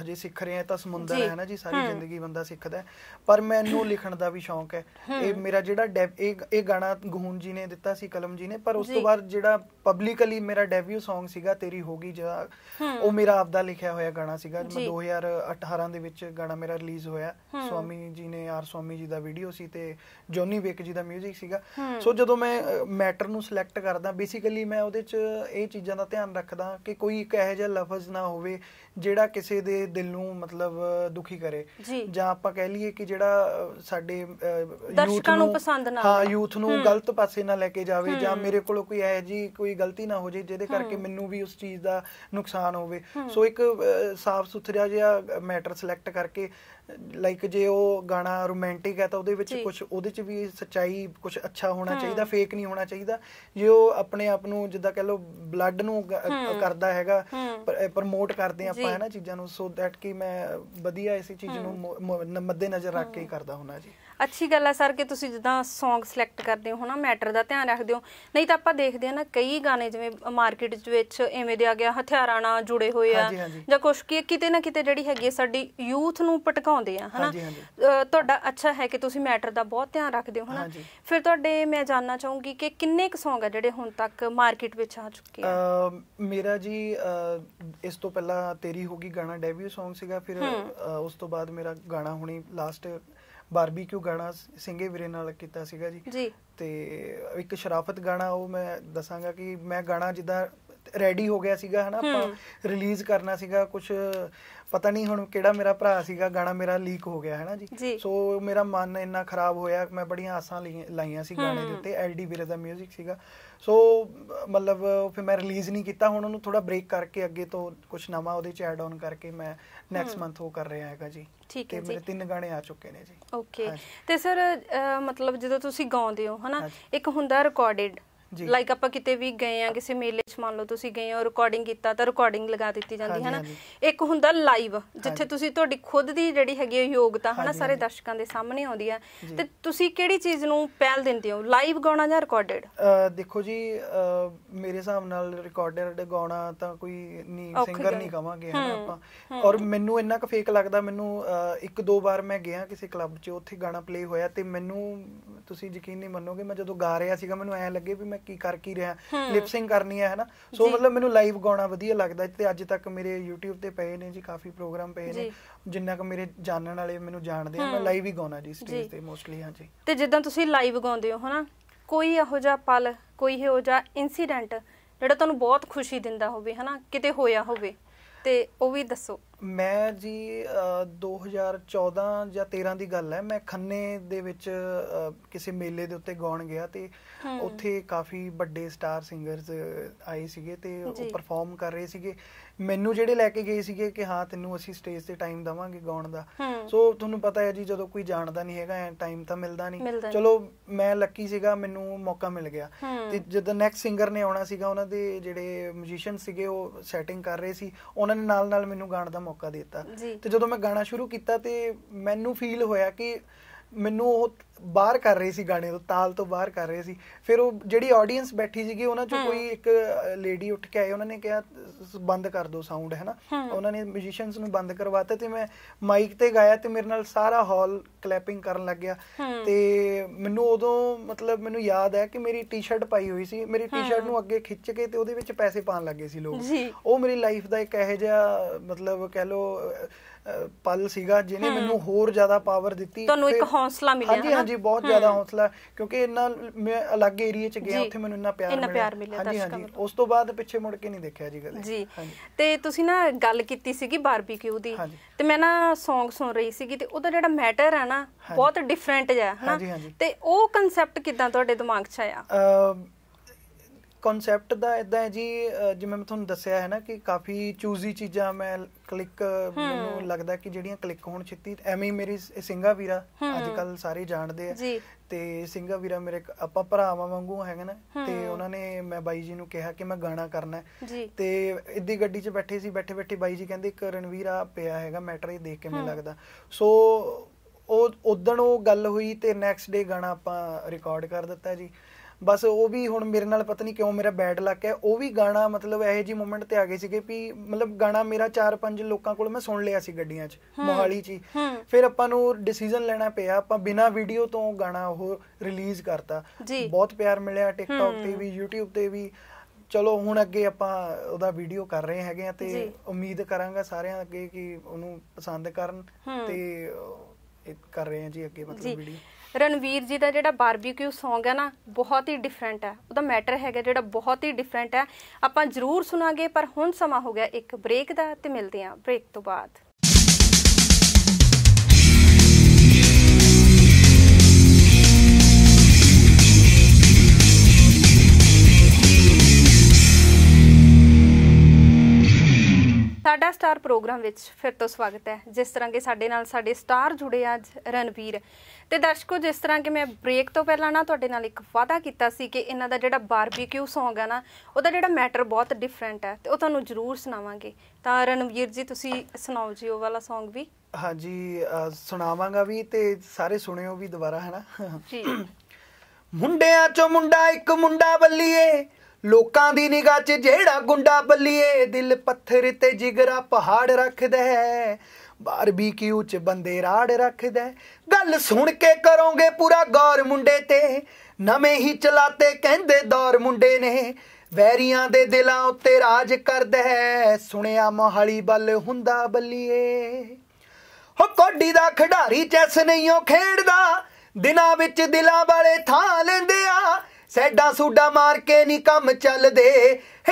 ਹਜੇ ਸਿੱਖ ਰਹੇ ਆ ਤਾਂ ਸਮੁੰਦਰ ਹੈ ਨਾ ਜੀ ਸਾਰੀ ਜ਼ਿੰਦਗੀ ਬੰਦਾ ਸਿੱਖਦਾ ਪਰ ਮੈਨੂੰ ਲਿਖਣ ਦਾ ਵੀ ਸ਼ੌਂਕ ਹੈ ਇਹ ਮੇਰਾ ਜਿਹੜਾ ਇਹ ਇਹ ਗਾਣਾ ਗਹੂਨ ਜੀ ਨੇ ਦਿੱਤਾ ਸੀ ਕਲਮ ਜੀ ਨੇ ਪਰ ਉਸ ਤੋਂ ਬਾਅਦ ਜਿਹੜਾ ਪਬਲਿਕਲੀ ਮੇਰਾ ਡੈਬਿਊ Song ਸੀਗਾ ਤੇਰੀ ਹੋਗੀ ਜਿਹੜਾ ਉਹ ਮੇਰਾ ਆਪਦਾ ਲਿਖਿਆ ਹੋਇਆ ਗਾਣਾ ਸੀਗਾ ਮੈਂ 2018 ਦੇ ਵਿੱਚ ਗਾਣਾ ਮੇਰਾ ਰਿਲੀਜ਼ ਹੋਇਆ ਸਵਾਮੀ ਜੀ ਨੇ ਆਰ ਸਵਾਮੀ ਜੀ ਦਾ ਵੀਡੀਓ ਸੀ ਤੇ ਜੋਨੀ ਵਿਕ ਜੀ ਦਾ 뮤직 ਸੀਗਾ ਸੋ ਜਦੋਂ ਮੈਂ ਮੈਟਰ ਨੂੰ ਸਿਲੈਕਟ ਕਰਦਾ ਬੇਸਿਕਲੀ ਮੈਂ ਉਹਦੇ ਚ ਇਹ ਚੀਜ਼ਾਂ ਦਾ ਧਿਆਨ ਰੱਖਦਾ ਕਿ ਕੋਈ ਇੱਕ ਇਹੋ ਜਿਹਾ ਲਫ਼ਜ਼ ਨਾ ਹੋਵੇ ਜਿਹੜਾ ਕਿਸੇ ਦੇ ਦਿਲ ਨੂੰ ਮਤਲਬ ਦੁਖੀ ਕਰੇ ਜਾਂ ਆਪਾਂ ਕਹਿ ਲਈਏ ਕਿ ਜਿਹੜਾ ਸਾਡੇ ਯੂਥ ਨੂੰ ਪਸੰਦ ਨਾ ਹਾਂ ਯੂਥ ਨੂੰ ਗਲਤ ਪਾਸੇ ਨਾ ਲੈ ਕੇ ਜਾਵੇ ਜਾਂ ਮੇਰੇ ਕੋਲ ਕੋਈ ਐ ਜੀ ਕੋਈ ਗਲਤੀ ਨਾ ਹੋ ਜੇ ਜਿਹਦੇ ਕਰਕੇ ਮੈਨੂੰ ਵੀ ਉਸ ਚੀਜ਼ ਦਾ ਨੁਕਸਾਨ ਹੋਵੇ ਸੋ ਇੱਕ ਸਾਫ਼ ਸੁਥਰਾ ਜਿਹਾ ਮੈਟਰ ਸਿਲੈਕਟ ਕਰਕੇ ਲਾਈਕ ਜੇ ਉਹ ਗਾਣਾ ਰੋਮਾਂਟਿਕ ਹੈ ਤਾਂ ਉਹਦੇ ਵਿੱਚ ਕੁਝ ਉਹਦੇ ਚ ਵੀ ਸੱਚਾਈ ਕੁਝ ਅੱਛਾ ਹੋਣਾ ਚਾਹੀਦਾ ਫੇਕ ਨਹੀਂ ਹੋਣਾ ਚਾਹੀਦਾ ਜੇ ਉਹ ਆਪਣੇ ਆਪ ਨੂੰ ਜਿੱਦਾਂ ਕਹ ਲਓ ਬਲੱਡ ਨੂੰ ਕਰਦਾ ਹੈਗਾ ਪ੍ਰਮੋਟ ਕਰਦੇ ਆਪਾਂ ਹੈ ਨਾ ਚੀਜ਼ਾਂ ਨੂੰ ਸੋ ਦੈਟ ਕਿ ਮੈਂ ਵਧੀਆ ਇਸੇ ਚੀਜ਼ ਨੂੰ ਮੱਦੇ ਨਜ਼ਰ ਰੱਖ ਕੇ ਹੀ ਕਰਦਾ ਹੁਣਾ ਜੀ ਅੱਛੀ ਗੱਲ ਹੈ ਸਰ ਕਿ ਤੁਸੀਂ ਜਦਾਂ Song ਸਿਲੈਕਟ ਕਰਦੇ ਹੋ ਹਨਾ ਮੈਟਰ ਦਾ ਧਿਆਨ ਰੱਖਦੇ ਹੋ ਨਹੀਂ ਤਾਂ ਆਪਾਂ ਦੇਖਦੇ ਆ ਨਾ ਕਈ ਗਾਣੇ ਜਿਵੇਂ ਮਾਰਕੀਟ ਵਿੱਚ ਐਵੇਂ ਦੇ ਆ ਗਿਆ ਹਥਿਆਰਾਂ ਨਾਲ ਜੁੜੇ ਹੋਏ ਆ ਜਾਂ ਕੁਝ ਕੀ ਕਿਤੇ ਨਾ ਕਿਤੇ ਜਿਹੜੀ ਹੈਗੀ ਸਾਡੀ ਯੂਥ ਨੂੰ ਪਟਕਾਉਂਦੇ ਆ ਹਨਾ ਤੁਹਾਡਾ ਅੱਛਾ ਹੈ ਕਿ ਤੁਸੀਂ ਮੈਟਰ ਦਾ ਬਹੁਤ ਧਿਆਨ ਰੱਖਦੇ ਹੋ ਹਨਾ ਫਿਰ ਤੁਹਾਡੇ ਮੈਂ ਜਾਨਣਾ ਚਾਹੂੰਗੀ ਕਿ ਕਿੰਨੇ ਕੁ Song ਆ ਜਿਹੜੇ ਹੁਣ ਤੱਕ ਮਾਰਕੀਟ ਵਿੱਚ ਆ ਚੁੱਕੇ ਆ ਮੇਰਾ ਜੀ ਇਸ ਤੋਂ ਪਹਿਲਾਂ ਤੇਰੀ ਹੋਗੀ ਗਾਣਾ ਡੈਬਿਊ Song ਸੀਗਾ ਫਿਰ ਉਸ ਤੋਂ ਬਾਅਦ ਮੇਰਾ ਗਾਣਾ ਹੁਣੀ ਲਾਸਟ ਬਾਰਬੀਕਿਊ ਗਾਣਾ ਸਿੰਘੇ ਵੀਰੇ ਨਾਲ ਕੀਤਾ ਸੀਗਾ ਜੀ ਤੇ ਇੱਕ ਸ਼ਰਾਫਤ ਗਾਣਾ ਉਹ ਮੈਂ ਦੱਸਾਂਗਾ ਕਿ ਮੈਂ ਗਾਣਾ ਜਿੱਦਾਂ ਰੈਡੀ ਹੋ ਗਿਆ ਸੀਗਾ ਹਨਾ ਆਪਾਂ ਰਿਲੀਜ਼ ਕਰਨਾ ਸੀਗਾ ਕੁਝ ਪਤਾ ਨਹੀਂ ਹੁਣ ਕਿਹੜਾ ਮੇਰਾ ਭਰਾ ਸੀਗਾ ਗਾਣਾ ਮੇਰਾ ਲੀਕ ਹੋ ਗਿਆ ਹੈ ਨਾ ਜੀ ਸੋ ਮੇਰਾ ਮਨ ਇੰਨਾ ਖਰਾਬ ਹੋਇਆ ਮੈਂ ਬੜੀਆਂ ਆਸਾਂ ਲਾਈਆਂ ਸੀ ਗਾਣੇ ਦੇ ਉੱਤੇ ਐਲਡੀ ਵੀਰੇ ਦਾ 뮤직 ਸੀਗਾ ਸੋ ਮਤਲਬ ਫਿਰ ਮੈਂ ਰਿਲੀਜ਼ ਨਹੀਂ ਕੀਤਾ ਹੁਣ ਉਹਨੂੰ ਥੋੜਾ ਬ੍ਰੇਕ ਕਰਕੇ ਅੱਗੇ ਤੋਂ ਕੁਝ ਨਵਾਂ ਉਹਦੇ ਚ ਐਡ ਆਨ ਕਰਕੇ ਮੈਂ ਨੈਕਸਟ ਮੰਥ ਉਹ ਕਰ ਰਿਹਾ ਹੈਗਾ ਜੀ ਠੀਕ ਹੈ ਜੀ ਮੇਰੇ ਤਿੰਨ ਗਾਣੇ ਆ ਚੁੱਕੇ ਨੇ ਜੀ ਓਕੇ ਤੇ ਸਰ ਮਤਲਬ ਜਦੋਂ ਤੁਸੀਂ ਗਾਉਂਦੇ ਹੋ ਹਨਾ ਇੱਕ ਹੁੰਦਾ ਰਿਕਾਰਡਡ ਲਾਈਕ ਆਪਾਂ ਕਿਤੇ ਵੀ ਗਏ ਆ ਕਿਸੇ ਮੇਲੇ 'ਚ ਮੰਨ ਲਓ ਤੁਸੀਂ ਗਏ ਹੋ ਰਿਕਾਰਡਿੰਗ ਕੀਤਾ ਤਾਂ ਰਿਕਾਰਡਿੰਗ ਲਗਾ ਦਿੱਤੀ ਜਾਂਦੀ ਹੈ ਨਾ ਇੱਕ ਹੁੰਦਾ ਲਾਈਵ ਜਿੱਥੇ ਤੁਸੀਂ ਤੁਹਾਡੀ ਖੁਦ ਦੀ ਜਿਹੜੀ ਹੈਗੀ ਯੋਗਤਾ ਹਨਾ ਸਾਰੇ ਦਰਸ਼ਕਾਂ ਦੇ ਸਾਹਮਣੇ ਆਉਂਦੀ ਹੈ ਤੇ ਤੁਸੀਂ ਕਿਹੜੀ ਚੀਜ਼ ਨੂੰ ਪਹਿਲ ਦਿੰਦੇ ਹੋ ਲਾਈਵ ਗਾਉਣਾ ਜਾਂ ਰਿਕਾਰਡਡ ਦੇਖੋ ਜੀ ਮੇਰੇ ਹਿਸਾਬ ਨਾਲ ਰਿਕਾਰਡਡ ਗਾਉਣਾ ਤਾਂ ਕੋਈ ਨਹੀਂ ਸਿੰਗਰ ਨਹੀਂ ਕਵਾਂਗੇ ਹਨਾ ਆਪਾਂ ਔਰ ਮੈਨੂੰ ਇੰਨਾ ਕੁ ਫੇਕ ਲੱਗਦਾ ਮੈਨੂੰ ਇੱਕ ਦੋ ਵਾਰ ਮੈਂ ਗਿਆ ਕਿਸੇ ਕਲੱਬ 'ਚ ਉੱਥੇ ਗਾਣਾ ਪਲੇ ਹੋਇਆ ਤੇ ਮੈਨੂੰ ਤੁਸੀਂ ਯਕੀਨ ਨਹੀਂ ਮੰਨੋਗੇ ਮੈਂ ਜਦੋਂ ਗਾ ਰਿਹਾ ਸੀਗਾ ਮੈਨੂੰ ਐ ਲੱਗੇ ਵੀ ਮੈਂ ਕੀ ਕਰ ਕੀ ਰਿਹਾ ਲਿਪਸਿੰਗ ਕਰਨੀ ਹੈ ਹਨਾ ਸੋ ਮਤਲਬ ਮੈਨੂੰ ਲਾਈਵ ਗਾਉਣਾ ਵਧੀਆ ਲੱਗਦਾ ਤੇ ਅੱਜ ਤੱਕ ਮੇਰੇ YouTube ਤੇ ਪਏ ਨੇ ਜੀ ਕਾਫੀ ਪ੍ਰੋਗਰਾਮ ਪਏ ਨੇ ਜਿੰਨਾ ਕ ਮੇਰੇ ਜਾਣਨ ਵਾਲੇ ਮੈਨੂੰ ਜਾਣਦੇ ਆ ਮੈਂ ਲਾਈਵ ਹੀ ਗਾਉਣਾ ਜੀ ਸਟੇਜ ਤੇ ਮੋਸਟਲੀ ਹਾਂ ਜੀ ਤੇ ਜਿੱਦਾਂ ਤੁਸੀਂ ਲਾਈਵ ਗਾਉਂਦੇ ਹੋ ਹਨਾ ਕੋਈ ਇਹੋ ਜਿਹਾ ਪਲ ਕੋਈ ਇਹੋ ਜਿਹਾ ਇਨਸੀਡੈਂਟ ਜਿਹੜਾ ਤੁਹਾਨੂੰ ਬਹੁਤ ਖੁਸ਼ੀ ਦਿੰਦਾ ਹੋਵੇ ਹਨਾ ਕਿਤੇ ਹੋਇਆ ਹੋਵੇ ਤੇ ਉਹ ਵੀ ਦੱਸੋ ਮੈਂ ਜੀ 2014 ਜਾਂ 13 ਦੀ ਗੱਲ ਹੈ ਮੈਂ ਖੰਨੇ ਦੇ ਵਿੱਚ ਕਿਸੇ ਮੇਲੇ ਦੇ ਉੱਤੇ ਗਾਉਣ ਗਿਆ ਤੇ ਉੱਥੇ ਕਾਫੀ ਵੱਡੇ ਸਟਾਰ ਸਿੰਗਰਸ ਆਏ ਸੀਗੇ ਤੇ ਉਹ ਪਰਫਾਰਮ ਕਰ ਰਹੇ ਸੀਗੇ ਮੈਨੂੰ ਜਿਹੜੇ ਲੈ ਕੇ ਗਏ ਸੀਗੇ ਕਿ ਹਾਂ ਤੈਨੂੰ ਅਸੀਂ ਸਟੇਜ ਤੇ ਟਾਈਮ ਦਵਾਂਗੇ ਗਾਉਣ ਦਾ ਸੋ ਤੁਹਾਨੂੰ ਪਤਾ ਹੈ ਜੀ ਜਦੋਂ ਕੋਈ ਜਾਣਦਾ ਨਹੀਂ ਹੈਗਾ ਟਾਈਮ ਤਾਂ ਮਿਲਦਾ ਨਹੀਂ ਚਲੋ ਮੈਂ ਲੱਕੀ ਸੀਗਾ ਮੈਨੂੰ ਮੌਕਾ ਮਿਲ ਗਿਆ ਤੇ ਜਦੋਂ ਨੈਕਸਟ ਸਿੰਗਰ ਨੇ ਆਉਣਾ ਸੀਗਾ ਉਹਨਾਂ ਦੇ ਜਿਹੜੇ ਮਿਊਜ਼ੀਸ਼ੀਅਨ ਸੀਗੇ ਉਹ ਸੈਟਿੰਗ ਕਰ ਰਹੇ ਸੀ ਉਹਨਾਂ ਨੇ ਨਾਲ-ਨਾਲ ਮੈਨੂੰ ਗਾਣ ਦਾ ਮੌਕਾ ਦਿੱਤਾ ਤੇ ਜਦੋਂ ਮੈਂ ਗਾਣਾ ਸ਼ੁਰੂ ਕੀਤਾ ਤੇ ਮੈਨੂੰ ਫੀਲ ਹੋਇਆ ਕਿ ਮੈਨੂੰ ਉਹ ਬਾਹਰ ਕਰ ਰਹੇ ਸੀ ਗਾਣੇ ਤੋਂ ਤਾਲ ਤੋਂ ਬਾਹਰ ਕਰ ਰਹੇ ਸੀ ਫਿਰ ਉਹ ਜਿਹੜੀ ਆਡੀਅנס ਬੈਠੀ ਸੀਗੀ ਉਹਨਾਂ ਚੋਂ ਕੋਈ ਇੱਕ ਲੇਡੀ ਉੱਠ ਕੇ ਆਈ ਉਹਨਾਂ ਨੇ ਕਿਹਾ ਬੰਦ ਕਰ ਦਿਓ ਸਾਊਂਡ ਹੈ ਨਾ ਉਹਨਾਂ ਨੇ ਮਿਊਜ਼ੀਸ਼ੀਅਨਸ ਨੂੰ ਬੰਦ ਕਰਵਾਤਾ ਤੇ ਮੈਂ ਮਾਈਕ ਤੇ ਗਾਇਆ ਤੇ ਮੇਰੇ ਨਾਲ ਸਾਰਾ ਹਾਲ ਕਲੈਪਿੰਗ ਕਰਨ ਲੱਗ ਗਿਆ ਤੇ ਮੈਨੂੰ ਉਦੋਂ ਮਤਲਬ ਮੈਨੂੰ ਯਾਦ ਹੈ ਕਿ ਮੇਰੀ ਟੀ-ਸ਼ਰਟ ਪਾਈ ਹੋਈ ਸੀ ਮੇਰੀ ਟੀ-ਸ਼ਰਟ ਨੂੰ ਅੱਗੇ ਖਿੱਚ ਕੇ ਤੇ ਉਹਦੇ ਵਿੱਚ ਪੈਸੇ ਪਾਣ ਲੱਗੇ ਸੀ ਲੋਕ ਉਹ ਮੇਰੀ ਲਾਈਫ ਦਾ ਇੱਕ ਇਹੋ ਜਿਹਾ ਮਤਲਬ ਕਹਿ ਲੋ ਪਲ ਸੀਗਾ ਜਿਹਨੇ ਮੈਨੂੰ ਹੋਰ ਜ਼ਿਆਦਾ ਪਾਵਰ ਦਿੱਤੀ ਤੁਹਾਨੂੰ ਇੱਕ ਹੌਸਲਾ ਮਿਲਿਆ ਹਾਂਜੀ ਹਾਂਜੀ ਬਹੁਤ ਜ਼ਿਆਦਾ ਹੌਸਲਾ ਕਿਉਂਕਿ ਇੰਨਾ ਮੈਂ ਅਲੱਗ ਏਰੀਆ ਚ ਗਿਆ ਉੱਥੇ ਮੈਨੂੰ ਇੰਨਾ ਪਿਆਰ ਮਿਲਿਆ ਇੰਨਾ ਪਿਆਰ ਮਿਲਿਆ ਹਾਂਜੀ ਹਾਂਜੀ ਉਸ ਤੋਂ ਬਾਅਦ ਪਿੱਛੇ ਮੁੜ ਕੇ ਨਹੀਂ ਦੇਖਿਆ ਜੀ ਕਦੇ ਜੀ ਤੇ ਤੁਸੀਂ ਨਾ ਗੱਲ ਕੀਤੀ ਸੀਗੀ ਬਾਰਬੀਕਿਊ ਦੀ ਤੇ ਮੈਂ ਨਾ Song ਸੁਣ ਰਹੀ ਸੀਗੀ ਤੇ ਉਹਦਾ ਜਿਹੜਾ ਮੈਟਰ ਹੈ ਨਾ ਬਹੁਤ ਡਿਫਰੈਂਟ ਹੈ ਹਨਾ ਤੇ ਉਹ ਕਨਸੈਪਟ ਕਿਦਾਂ ਤੁਹਾਡੇ ਦਿਮਾਗ 'ਚ ਆਇਆ ਅ ਕਨਸੈਪਟ ਦਾ ਇਦਾਂ ਹੈ ਜੀ ਜਿਵੇਂ ਮੈਂ ਤੁਹਾਨੂੰ ਦੱਸਿਆ ਹੈ ਨਾ ਕਿ ਕਾਫੀ ਚੂਜ਼ੀ ਚੀਜ਼ਾਂ ਮੈਂ ਕਲਿੱਕ ਮੈਨੂੰ ਲੱਗਦਾ ਕਿ ਜਿਹੜੀਆਂ ਕਲਿੱਕ ਹੋਣ ਛਿੱਤੀ ਐਵੇਂ ਮੇਰੀ ਸਿੰਘਾ ਵੀਰਾ ਅੱਜ ਕੱਲ ਸਾਰੇ ਜਾਣਦੇ ਆ ਤੇ ਸਿੰਘਾ ਵੀਰਾ ਮੇਰੇ ਆਪਾਂ ਭਰਾਵਾਂ ਵਾਂਗੂ ਹੈਗੇ ਨਾ ਤੇ ਉਹਨਾਂ ਨੇ ਮੈਂ ਬਾਈ ਜੀ ਨੂੰ ਕਿਹਾ ਕਿ ਮੈਂ ਗਾਣਾ ਕਰਨਾ ਤੇ ਇੱਦੀ ਗੱਡੀ 'ਚ ਬੈਠੇ ਸੀ ਬੈਠੇ ਬੈਠੇ ਬਾਈ ਜੀ ਕਹਿੰਦੇ ਇੱਕ ਰਣਵੀਰ ਆ ਪਿਆ ਹੈਗਾ ਮੈਟਰ ਇਹ ਦੇਖ ਕੇ ਮੈਨੂੰ ਲੱਗਦਾ ਸੋ ਉਹ ਉਦੋਂ ਉਹ ਗੱਲ ਹੋਈ ਤੇ ਨੈਕਸਟ ਡੇ ਗਾਣਾ ਆਪਾਂ ਰਿਕਾਰਡ ਕਰ ਦਿੱਤਾ ਜੀ ਬਸ ਉਹ ਵੀ ਹੁਣ ਮੇਰੇ ਨਾਲ ਪਤਾ ਨਹੀਂ ਕਿਉਂ ਮੇਰਾ ਬੈਡ ਲੱਕ ਹੈ ਉਹ ਵੀ ਗਾਣਾ ਮਤਲਬ ਇਹੋ ਜੀ ਮੂਮੈਂਟ ਤੇ ਆ ਗਏ ਸੀਗੇ ਵੀ ਮਤਲਬ ਗਾਣਾ ਮੇਰਾ 4-5 ਲੋਕਾਂ ਕੋਲ ਮੈਂ ਸੁਣ ਲਿਆ ਸੀ ਗੱਡੀਆਂ 'ਚ ਮੋਹਾਲੀ 'ਚ ਫਿਰ ਆਪਾਂ ਨੂੰ ਡਿਸੀਜਨ ਲੈਣਾ ਪਿਆ ਆਪਾਂ ਬਿਨਾ ਵੀਡੀਓ ਤੋਂ ਗਾਣਾ ਉਹ ਰਿਲੀਜ਼ ਕਰਤਾ ਬਹੁਤ ਪਿਆਰ ਮਿਲਿਆ ਟਿਕਟੌਕ ਤੇ ਵੀ YouTube ਤੇ ਵੀ ਚਲੋ ਹੁਣ ਅੱਗੇ ਆਪਾਂ ਉਹਦਾ ਵੀਡੀਓ ਕਰ ਰਹੇ ਹੈਗੇ ਆ ਤੇ ਉਮੀਦ ਕਰਾਂਗਾ ਸਾਰਿਆਂ ਅੱਗੇ ਕਿ ਉਹਨੂੰ ਪਸੰਦ ਕਰਨ ਤੇ ਇਹ ਕਰ ਰਹੇ ਆ ਜੀ ਅੱਗੇ ਮਤਲਬ ਵੀਡੀਓ ਰਣਵੀਰ ਜੀ ਦਾ ਜਿਹੜਾ ਬਾਰਬੀਕਿਊ Song ਹੈ ਨਾ ਬਹੁਤ ਹੀ ਡਿਫਰੈਂਟ ਹੈ ਉਹਦਾ ਮੈਟਰ ਹੈਗਾ ਜਿਹੜਾ ਬਹੁਤ ਹੀ ਡਿਫਰੈਂਟ ਹੈ ਆਪਾਂ ਜ਼ਰੂਰ ਸੁਣਾਂਗੇ ਪਰ ਹੁਣ ਸਮਾਂ ਹੋ ਗਿਆ ਇੱਕ ਬ੍ਰੇਕ ਦਾ ਤੇ ਮਿਲਦੇ ਆਂ ਬ੍ਰੇਕ ਤੋਂ ਬਾਅਦ ਸਾਡਾ ਸਟਾਰ ਪ੍ਰੋਗਰਾਮ ਵਿੱਚ ਫਿਰ ਤੋਂ ਸਵਾਗਤ ਹੈ ਜਿਸ ਤਰ੍ਹਾਂ ਕਿ ਸਾਡੇ ਨਾਲ ਸਾਡੇ ਸਟਾਰ ਜੁੜੇ ਅੱਜ ਰਣਵੀਰ ਤੇ ਦਰਸ਼ਕੋ ਜਿਸ ਤਰ੍ਹਾਂ ਕਿ ਮੈਂ ਬ੍ਰੇਕ ਤੋਂ ਪਹਿਲਾਂ ਨਾ ਤੁਹਾਡੇ ਨਾਲ ਇੱਕ ਵਾਅਦਾ ਕੀਤਾ ਸੀ ਕਿ ਇਹਨਾਂ ਦਾ ਜਿਹੜਾ ਬਾਰਬੀਕਿਊ Song ਹੈ ਨਾ ਉਹਦਾ ਜਿਹੜਾ ਮੈਟਰ ਬਹੁਤ ਡਿਫਰੈਂਟ ਹੈ ਤੇ ਉਹ ਤੁਹਾਨੂੰ ਜ਼ਰੂਰ ਸੁਣਾਵਾਂਗੇ ਤਾਂ ਰਣਵੀਰ ਜੀ ਤੁਸੀਂ ਸੁਣਾਓ ਜੀ ਉਹ ਵਾਲਾ Song ਵੀ ਹਾਂਜੀ ਸੁਣਾਵਾਂਗਾ ਵੀ ਤੇ ਸਾਰੇ ਸੁਣਿਓ ਵੀ ਦੁਬਾਰਾ ਹੈ ਨਾ ਜੀ ਮੁੰਡਿਆਂ ਚੋਂ ਮੁੰਡਾ ਇੱਕ ਮੁੰਡਾ ਬੱਲੀਏ ਲੋਕਾਂ ਦੀ ਨਿਗਾਹ 'ਚ ਜਿਹੜਾ ਗੁੰਡਾ ਬੱਲੀਏ ਦਿਲ ਪੱਥਰ ਤੇ ਜਿਗਰਾ ਪਹਾੜ ਰੱਖਦਾ ਹੈ ਬਾਰਬੀਕਿਊ 'ਚ ਬੰਦੇ ਰਾੜ ਰੱਖਦਾ ਗੱਲ ਸੁਣ ਕੇ ਕਰੋਗੇ ਪੂਰਾ ਗੌਰ ਮੁੰਡੇ ਤੇ ਨਵੇਂ ਹੀ ਚਲਾਤੇ ਕਹਿੰਦੇ ਦੌਰ ਮੁੰਡੇ ਨੇ ਵੈਰੀਆਂ ਦੇ ਦਿਲਾਂ ਉੱਤੇ ਰਾਜ ਕਰਦਾ ਹੈ ਸੁਣਿਆ ਮੋਹਾਲੀ ਬੱਲ ਹੁੰਦਾ ਬੱਲੀਏ ਹੋ ਕੋਡੀ ਦਾ ਖਿਡਾਰੀ ਚੈਸ ਨਹੀਂਓ ਖੇਡਦਾ ਦਿਨਾਂ ਵਿੱਚ ਦਿਲਾਂ ਵਾਲੇ ਥਾਂ ਲੈਂਦੇ ਆ ਸੈਡਾ ਸੂਡਾ ਮਾਰ ਕੇ ਨਹੀਂ ਕੰਮ ਚੱਲਦੇ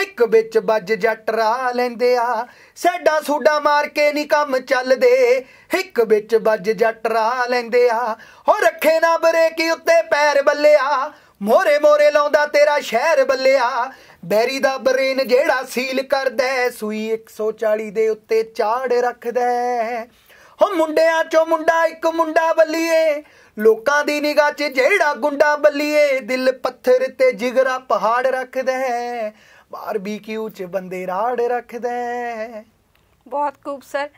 ਇੱਕ ਵਿੱਚ ਵੱਜ ਜੱਟ ਰਾ ਲੈਂਦੇ ਆ ਸੈਡਾ ਸੂਡਾ ਮਾਰ ਕੇ ਨਹੀਂ ਕੰਮ ਚੱਲਦੇ ਇੱਕ ਵਿੱਚ ਵੱਜ ਜੱਟ ਰਾ ਲੈਂਦੇ ਆ ਹੋ ਰੱਖੇ ਨਾ ਬ੍ਰੇਕ ਉੱਤੇ ਪੈਰ ਬੱਲਿਆ ਮੋਰੇ ਮੋਰੇ ਲਾਉਂਦਾ ਤੇਰਾ ਸ਼ਹਿਰ ਬੱਲਿਆ ਬੈਰੀ ਦਾ ਬਰੇਨ ਜਿਹੜਾ ਸੀਲ ਕਰਦਾ ਸੂਈ 140 ਦੇ ਉੱਤੇ ਚਾੜ ਰੱਖਦਾ ਹੋ ਮੁੰਡਿਆਂ ਚੋਂ ਮੁੰਡਾ ਇੱਕ ਮੁੰਡਾ ਬੱਲੀਏ ਲੋਕਾਂ ਦੀ ਨਿਗਾਹ 'ਚ ਜਿਹੜਾ ਗੁੰਡਾ ਬੱਲੀਏ ਦਿਲ ਪੱਥਰ ਤੇ ਜਿਗਰਾ ਪਹਾੜ ਰੱਖਦਾ ਹੈ ਬਾਰਬੀਕਿਊ 'ਚ ਬੰਦੇ ਰਾੜ ਰੱਖਦਾ ਹੈ ਬਹੁਤ ਖੂਬ ਸਰ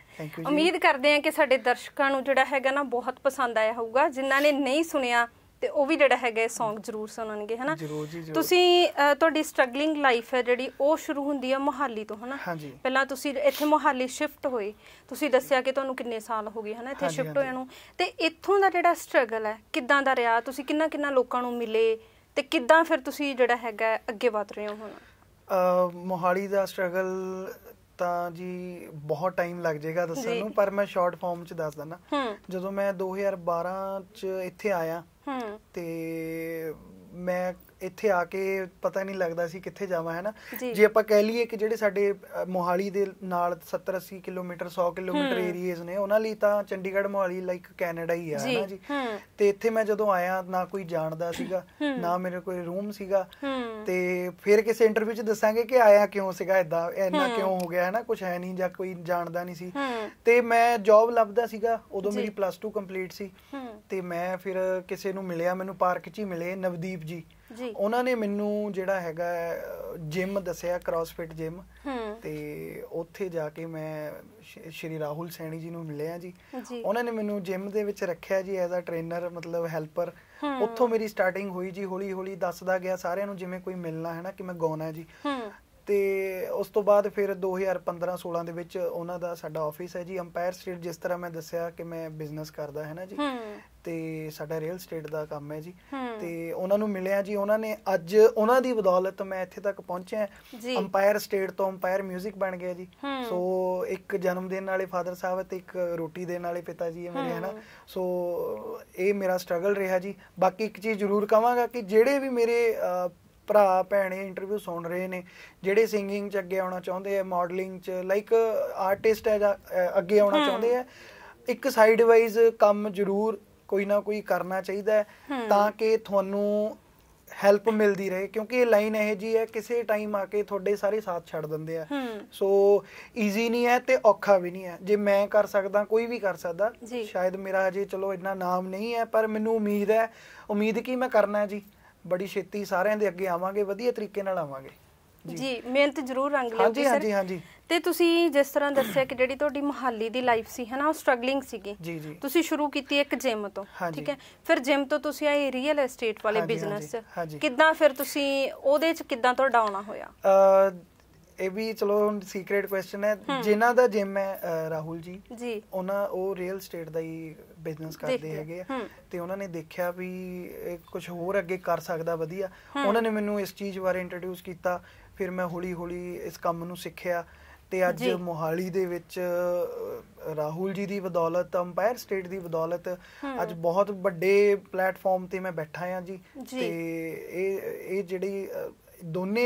ਉਮੀਦ ਕਰਦੇ ਹਾਂ ਕਿ ਸਾਡੇ ਦਰਸ਼ਕਾਂ ਨੂੰ ਜਿਹੜਾ ਹੈਗਾ ਨਾ ਬਹੁਤ ਪਸੰਦ ਆਇਆ ਹੋਊਗਾ ਜਿਨ੍ਹਾਂ ਨੇ ਨਹੀਂ ਸੁਣਿਆ ਤੇ ਉਹ ਵੀ ਜਿਹੜਾ ਹੈਗਾ Song ਜ਼ਰੂਰ ਸੁਣਨਗੇ ਹਨਾ ਤੁਸੀਂ ਤੁਹਾਡੀ ਸਟਰਗਲਿੰਗ ਲਾਈਫ ਹੈ ਜਿਹੜੀ ਉਹ ਸ਼ੁਰੂ ਹੁੰਦੀ ਹੈ ਮੁਹਾਲੀ ਤੋਂ ਹਨਾ ਪਹਿਲਾਂ ਤੁਸੀਂ ਇੱਥੇ ਮੁਹਾਲੀ ਸ਼ਿਫਟ ਹੋਏ ਤੁਸੀਂ ਦੱਸਿਆ ਕਿ ਤੁਹਾਨੂੰ ਕਿੰਨੇ ਸਾਲ ਹੋ ਗਏ ਹਨਾ ਇੱਥੇ ਸ਼ਿਫਟ ਹੋਇਆ ਨੂੰ ਤੇ ਇੱਥੋਂ ਦਾ ਜਿਹੜਾ ਸਟਰਗਲ ਹੈ ਕਿੱਦਾਂ ਦਾ ਰਿਹਾ ਤੁਸੀਂ ਕਿੰਨਾ ਕਿੰਨਾ ਲੋਕਾਂ ਨੂੰ ਮਿਲੇ ਤੇ ਕਿੱਦਾਂ ਫਿਰ ਤੁਸੀਂ ਜਿਹੜਾ ਹੈਗਾ ਅੱਗੇ ਵਧ ਰਹੇ ਹੋ ਹੁਣ ਅ ਮੁਹਾਲੀ ਦਾ ਸਟਰਗਲ ਤਾਂ ਜੀ ਬਹੁਤ ਟਾਈਮ ਲੱਗ ਜਾਏਗਾ ਦੱਸਣ ਨੂੰ ਪਰ ਮੈਂ ਸ਼ਾਰਟ ਫਾਰਮ ਚ ਦੱਸ ਦਿੰਦਾ ਜਦੋਂ ਮੈਂ 2012 ਚ ਇੱਥੇ ਆਇਆ ਤੇ ਮੈਂ ਇੱਥੇ ਆ ਕੇ ਪਤਾ ਨਹੀਂ ਲੱਗਦਾ ਸੀ ਕਿੱਥੇ ਜਾਵਾਂ ਹੈ ਨਾ ਜੇ ਆਪਾਂ ਕਹਿ ਲਈਏ ਕਿ ਜਿਹੜੇ ਸਾਡੇ ਮੋਹਾਲੀ ਦੇ ਨਾਲ 70 80 ਕਿਲੋਮੀਟਰ 100 ਕਿਲੋਮੀਟਰ ਏਰੀਆਜ਼ ਨੇ ਉਹਨਾਂ ਲਈ ਤਾਂ ਚੰਡੀਗੜ੍ਹ ਮੋਹਾਲੀ ਲਾਈਕ ਕੈਨੇਡਾ ਹੀ ਆ ਹੈ ਨਾ ਜੀ ਤੇ ਇੱਥੇ ਮੈਂ ਜਦੋਂ ਆਇਆ ਨਾ ਕੋਈ ਜਾਣਦਾ ਸੀਗਾ ਨਾ ਮੇਰੇ ਕੋਈ ਰੂਮ ਸੀਗਾ ਤੇ ਫਿਰ ਕਿਸੇ ਇੰਟਰਵਿਊ 'ਚ ਦੱਸਾਂਗੇ ਕਿ ਆਇਆ ਕਿਉਂ ਸੀਗਾ ਇਦਾਂ ਇੰਨਾ ਕਿਉਂ ਹੋ ਗਿਆ ਹੈ ਨਾ ਕੁਝ ਹੈ ਨਹੀਂ ਜਾਂ ਕੋਈ ਜਾਣਦਾ ਨਹੀਂ ਸੀ ਤੇ ਮੈਂ ਜੌਬ ਲੱਭਦਾ ਸੀਗਾ ਉਦੋਂ ਮੇਰੀ ਪਲੱਸ 2 ਕੰਪਲੀਟ ਸੀ ਤੇ ਮੈਂ ਫਿਰ ਕਿਸੇ ਨੂੰ ਮਿਲਿਆ ਮੈਨੂੰ ਪਾਰਕ 'ਚ ਹੀ ਮਿਲੇ ਨਵਦੀਪ ਜੀ ਜੀ ਉਹਨਾਂ ਨੇ ਮੈਨੂੰ ਜਿਹੜਾ ਹੈਗਾ ਜਿਮ ਦੱਸਿਆ ਕ੍ਰਾਸਫਿਟ ਜਿਮ ਤੇ ਉੱਥੇ ਜਾ ਕੇ ਮੈਂ ਸ਼੍ਰੀ ਰਾਹੁਲ ਸੈਣੀ ਜੀ ਨੂੰ ਮਿਲਿਆ ਜੀ ਉਹਨਾਂ ਨੇ ਮੈਨੂੰ ਜਿਮ ਦੇ ਵਿੱਚ ਰੱਖਿਆ ਜੀ ਐਜ਼ ਅ ਟ੍ਰੇਨਰ ਮਤਲਬ ਹੈਲਪਰ ਉੱਥੋਂ ਮੇਰੀ ਸਟਾਰਟਿੰਗ ਹੋਈ ਜੀ ਹੌਲੀ ਹੌਲੀ ਦੱਸਦਾ ਗਿਆ ਸਾਰਿਆਂ ਨੂੰ ਜਿਵੇਂ ਕੋਈ ਮਿਲਣਾ ਹੈ ਨਾ ਕਿ ਮੈਂ ਗਾਉਣਾ ਜੀ ਤੇ ਉਸ ਤੋਂ ਬਾਅਦ ਫਿਰ 2015-16 ਦੇ ਵਿੱਚ ਉਹਨਾਂ ਦਾ ਸਾਡਾ ਆਫਿਸ ਹੈ ਜੀ ਅੰਪਾਇਰ ਸਟਰੀਟ ਜਿਸ ਤਰ੍ਹਾਂ ਮੈਂ ਦੱਸਿਆ ਕਿ ਮੈਂ ਬਿਜ਼ਨਸ ਕਰਦਾ ਹੈ ਨਾ ਜੀ ਤੇ ਸਾਡਾ ਰੀਅਲ ਸਟੇਟ ਦਾ ਕੰਮ ਹੈ ਜੀ ਤੇ ਉਹਨਾਂ ਨੂੰ ਮਿਲਿਆ ਜੀ ਉਹਨਾਂ ਨੇ ਅੱਜ ਉਹਨਾਂ ਦੀ ਬਦੌਲਤ ਮੈਂ ਇੱਥੇ ਤੱਕ ਪਹੁੰਚਿਆ ਅੰਪਾਇਰ ਸਟੇਟ ਤੋਂ ਅੰਪਾਇਰ 뮤직 ਬਣ ਗਿਆ ਜੀ ਸੋ ਇੱਕ ਜਨਮ ਦਿਨ ਵਾਲੇ ਫਾਦਰ ਸਾਹਿਬ ਤੇ ਇੱਕ ਰੋਟੀ ਦੇਣ ਵਾਲੇ ਪਿਤਾ ਜੀ ਮੇਰੇ ਹਨਾ ਸੋ ਇਹ ਮੇਰਾ ਸਟਰਗਲ ਰਿਹਾ ਜੀ ਬਾਕੀ ਇੱਕ ਚੀਜ਼ ਜ਼ਰੂਰ ਕਹਾਂਗਾ ਕਿ ਜਿਹੜੇ ਵੀ ਮੇਰੇ ਭਰਾ ਭੈਣੇ ਇੰਟਰਵਿਊ ਸੁਣ ਰਹੇ ਨੇ ਜਿਹੜੇ ਸਿੰਗਿੰਗ 'ਚ ਅੱਗੇ ਆਉਣਾ ਚਾਹੁੰਦੇ ਆ ਮਾਡਲਿੰਗ 'ਚ ਲਾਈਕ ਆਰਟਿਸਟ ਹੈ ਅੱਗੇ ਆਉਣਾ ਚਾਹੁੰਦੇ ਆ ਇੱਕ ਸਾਈਡ ਵਾਈਜ਼ ਕੰਮ ਜ਼ਰੂਰ ਕੋਈ ਨਾ ਕੋਈ ਕਰਨਾ ਚਾਹੀਦਾ ਤਾਂ ਕਿ ਤੁਹਾਨੂੰ ਹੈਲਪ ਮਿਲਦੀ ਰਹੇ ਕਿਉਂਕਿ ਇਹ ਲਾਈਨ ਇਹ ਜੀ ਹੈ ਕਿਸੇ ਟਾਈਮ ਆ ਕੇ ਤੁਹਾਡੇ ਸਾਰੇ ਸਾਥ ਛੱਡ ਦਿੰਦੇ ਆ ਸੋ ਈਜ਼ੀ ਨਹੀਂ ਹੈ ਤੇ ਔਖਾ ਵੀ ਨਹੀਂ ਹੈ ਜੇ ਮੈਂ ਕਰ ਸਕਦਾ ਕੋਈ ਵੀ ਕਰ ਸਕਦਾ ਸ਼ਾਇਦ ਮੇਰਾ ਹਜੇ ਚਲੋ ਇੰਨਾ ਨਾਮ ਨਹੀਂ ਹੈ ਪਰ ਮੈਨੂੰ ਉਮੀਦ ਹੈ ਉਮੀਦ ਕੀ ਮੈਂ ਕਰਨਾ ਹੈ ਜੀ ਬੜੀ ਛੇਤੀ ਸਾਰਿਆਂ ਦੇ ਅੱਗੇ ਆਵਾਂਗੇ ਵਧੀਆ ਤਰੀਕੇ ਨਾਲ ਆਵਾਂਗੇ ਜੀ ਮਿਹਨਤ ਜ਼ਰੂਰ ਰੰਗ ਲਿਆ ਸਰ ਹਾਂਜੀ ਹਾਂਜੀ ਤੇ ਤੁਸੀਂ ਜਿਸ ਤਰ੍ਹਾਂ ਦੱਸਿਆ ਕਿ ਜਿਹੜੀ ਤੁਹਾਡੀ ਮਹਾਲੀ ਦੀ ਲਾਈਫ ਸੀ ਹਨਾ ਉਹ ਸਟਰਗਲਿੰਗ ਸੀਗੀ ਤੁਸੀਂ ਸ਼ੁਰੂ ਕੀਤੀ ਇੱਕ ਜਿਮ ਤੋਂ ਠੀਕ ਹੈ ਫਿਰ ਜਿਮ ਤੋਂ ਤੁਸੀਂ ਆਏ ਰੀਅਲ ਏਸਟੇਟ ਵਾਲੇ ਬਿਜ਼ਨਸ ਕਿੱਦਾਂ ਫਿਰ ਤੁਸੀਂ ਉਹਦੇ ਚ ਕਿੱਦਾਂ ਤੁਹਾਡਾ ਆਉਣਾ ਹੋਇਆ ਇਹ ਵੀ ਚਲੋ ਹੁਣ ਸੀਕ੍ਰੀਟ ਕੁਐਸਚਨ ਹੈ ਜਿਨ੍ਹਾਂ ਦਾ ਜਿਮ ਹੈ ਰਾਹੁਲ ਜੀ ਜੀ ਉਹਨਾਂ ਉਹ ਰੀਅਲ ਏਸਟੇਟ ਦਾ ਹੀ ਬਿਜ਼ਨਸ ਕਰਦੇ ਹੈਗੇ ਆ ਤੇ ਉਹਨਾਂ ਨੇ ਦੇਖਿਆ ਵੀ ਕੁਝ ਹੋਰ ਅੱਗੇ ਕਰ ਸਕਦਾ ਵਧੀਆ ਉਹਨਾਂ ਨੇ ਮੈਨੂੰ ਇਸ ਚੀਜ਼ ਬਾਰੇ ਇੰਟਰੋਡਿਊਸ ਕੀਤਾ ਫਿਰ ਮੈਂ ਹੌਲੀ ਹੌਲੀ ਇਸ ਕੰਮ ਨੂੰ ਸਿੱਖਿਆ ਤੇ ਅੱਜ ਮੋਹਾਲੀ ਦੇ ਵਿੱਚ ਰਾਹੁਲ ਜੀ ਦੀ ਬਦੌਲਤ ਅੰਪਾਇਰ ਸਟੇਟ ਦੀ ਬਦੌਲਤ ਅੱਜ ਬਹੁਤ ਵੱਡੇ ਪਲੇਟਫਾਰਮ ਤੇ ਮੈਂ ਬੈਠਾ ਆ ਜੀ ਤੇ ਇਹ ਇਹ ਜਿਹੜੀ ਦੋਨੇ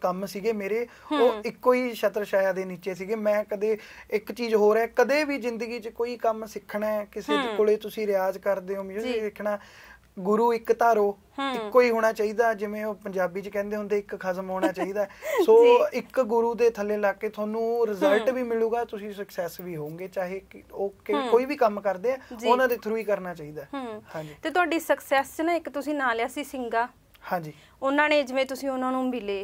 ਕੰਮ ਸੀਗੇ ਮੇਰੇ ਉਹ ਇੱਕੋ ਹੀ ਛਤਰ ਛਾਇਆ ਦੇ ਨੀਚੇ ਸੀਗੇ ਮੈਂ ਕਦੇ ਇੱਕ ਚੀਜ਼ ਹੋਰ ਹੈ ਕਦੇ ਵੀ ਜ਼ਿੰਦਗੀ 'ਚ ਕੋਈ ਕੰਮ ਸਿੱਖਣਾ ਹੈ ਕਿਸੇ ਦੇ ਕੋਲੇ ਤੁਸੀਂ ਰਿਆਜ਼ ਕਰਦੇ ਹੋ ਮੈਨੂੰ ਸਿੱਖਣਾ ਗੁਰੂ ਇੱਕ ਧਾਰੋ ਇੱਕੋ ਹੀ ਹੋਣਾ ਚਾਹੀਦਾ ਜਿਵੇਂ ਉਹ ਪੰਜਾਬੀ ਚ ਕਹਿੰਦੇ ਹੁੰਦੇ ਇੱਕ ਖਸਮ ਹੋਣਾ ਚਾਹੀਦਾ ਸੋ ਇੱਕ ਗੁਰੂ ਦੇ ਥੱਲੇ ਲੱਗ ਕੇ ਤੁਹਾਨੂੰ ਰਿਜ਼ਲਟ ਵੀ ਮਿਲੂਗਾ ਤੁਸੀਂ ਸਕਸੈਸ ਵੀ ਹੋਵੋਗੇ ਚਾਹੇ ਉਹ ਕੋਈ ਵੀ ਕੰਮ ਕਰਦੇ ਆ ਉਹਨਾਂ ਦੇ ਥਰੂ ਹੀ ਕਰਨਾ ਚਾਹੀਦਾ ਹਾਂਜੀ ਤੇ ਤੁਹਾਡੀ ਸਕਸੈਸ ਚ ਨਾ ਇੱਕ ਤੁਸੀਂ ਨਾਂ ਲਿਆ ਸੀ ਸਿੰਗਾ ਹਾਂਜੀ ਉਹਨਾਂ ਨੇ ਜਿਵੇਂ ਤੁਸੀਂ ਉਹਨਾਂ ਨੂੰ ਮਿਲੇ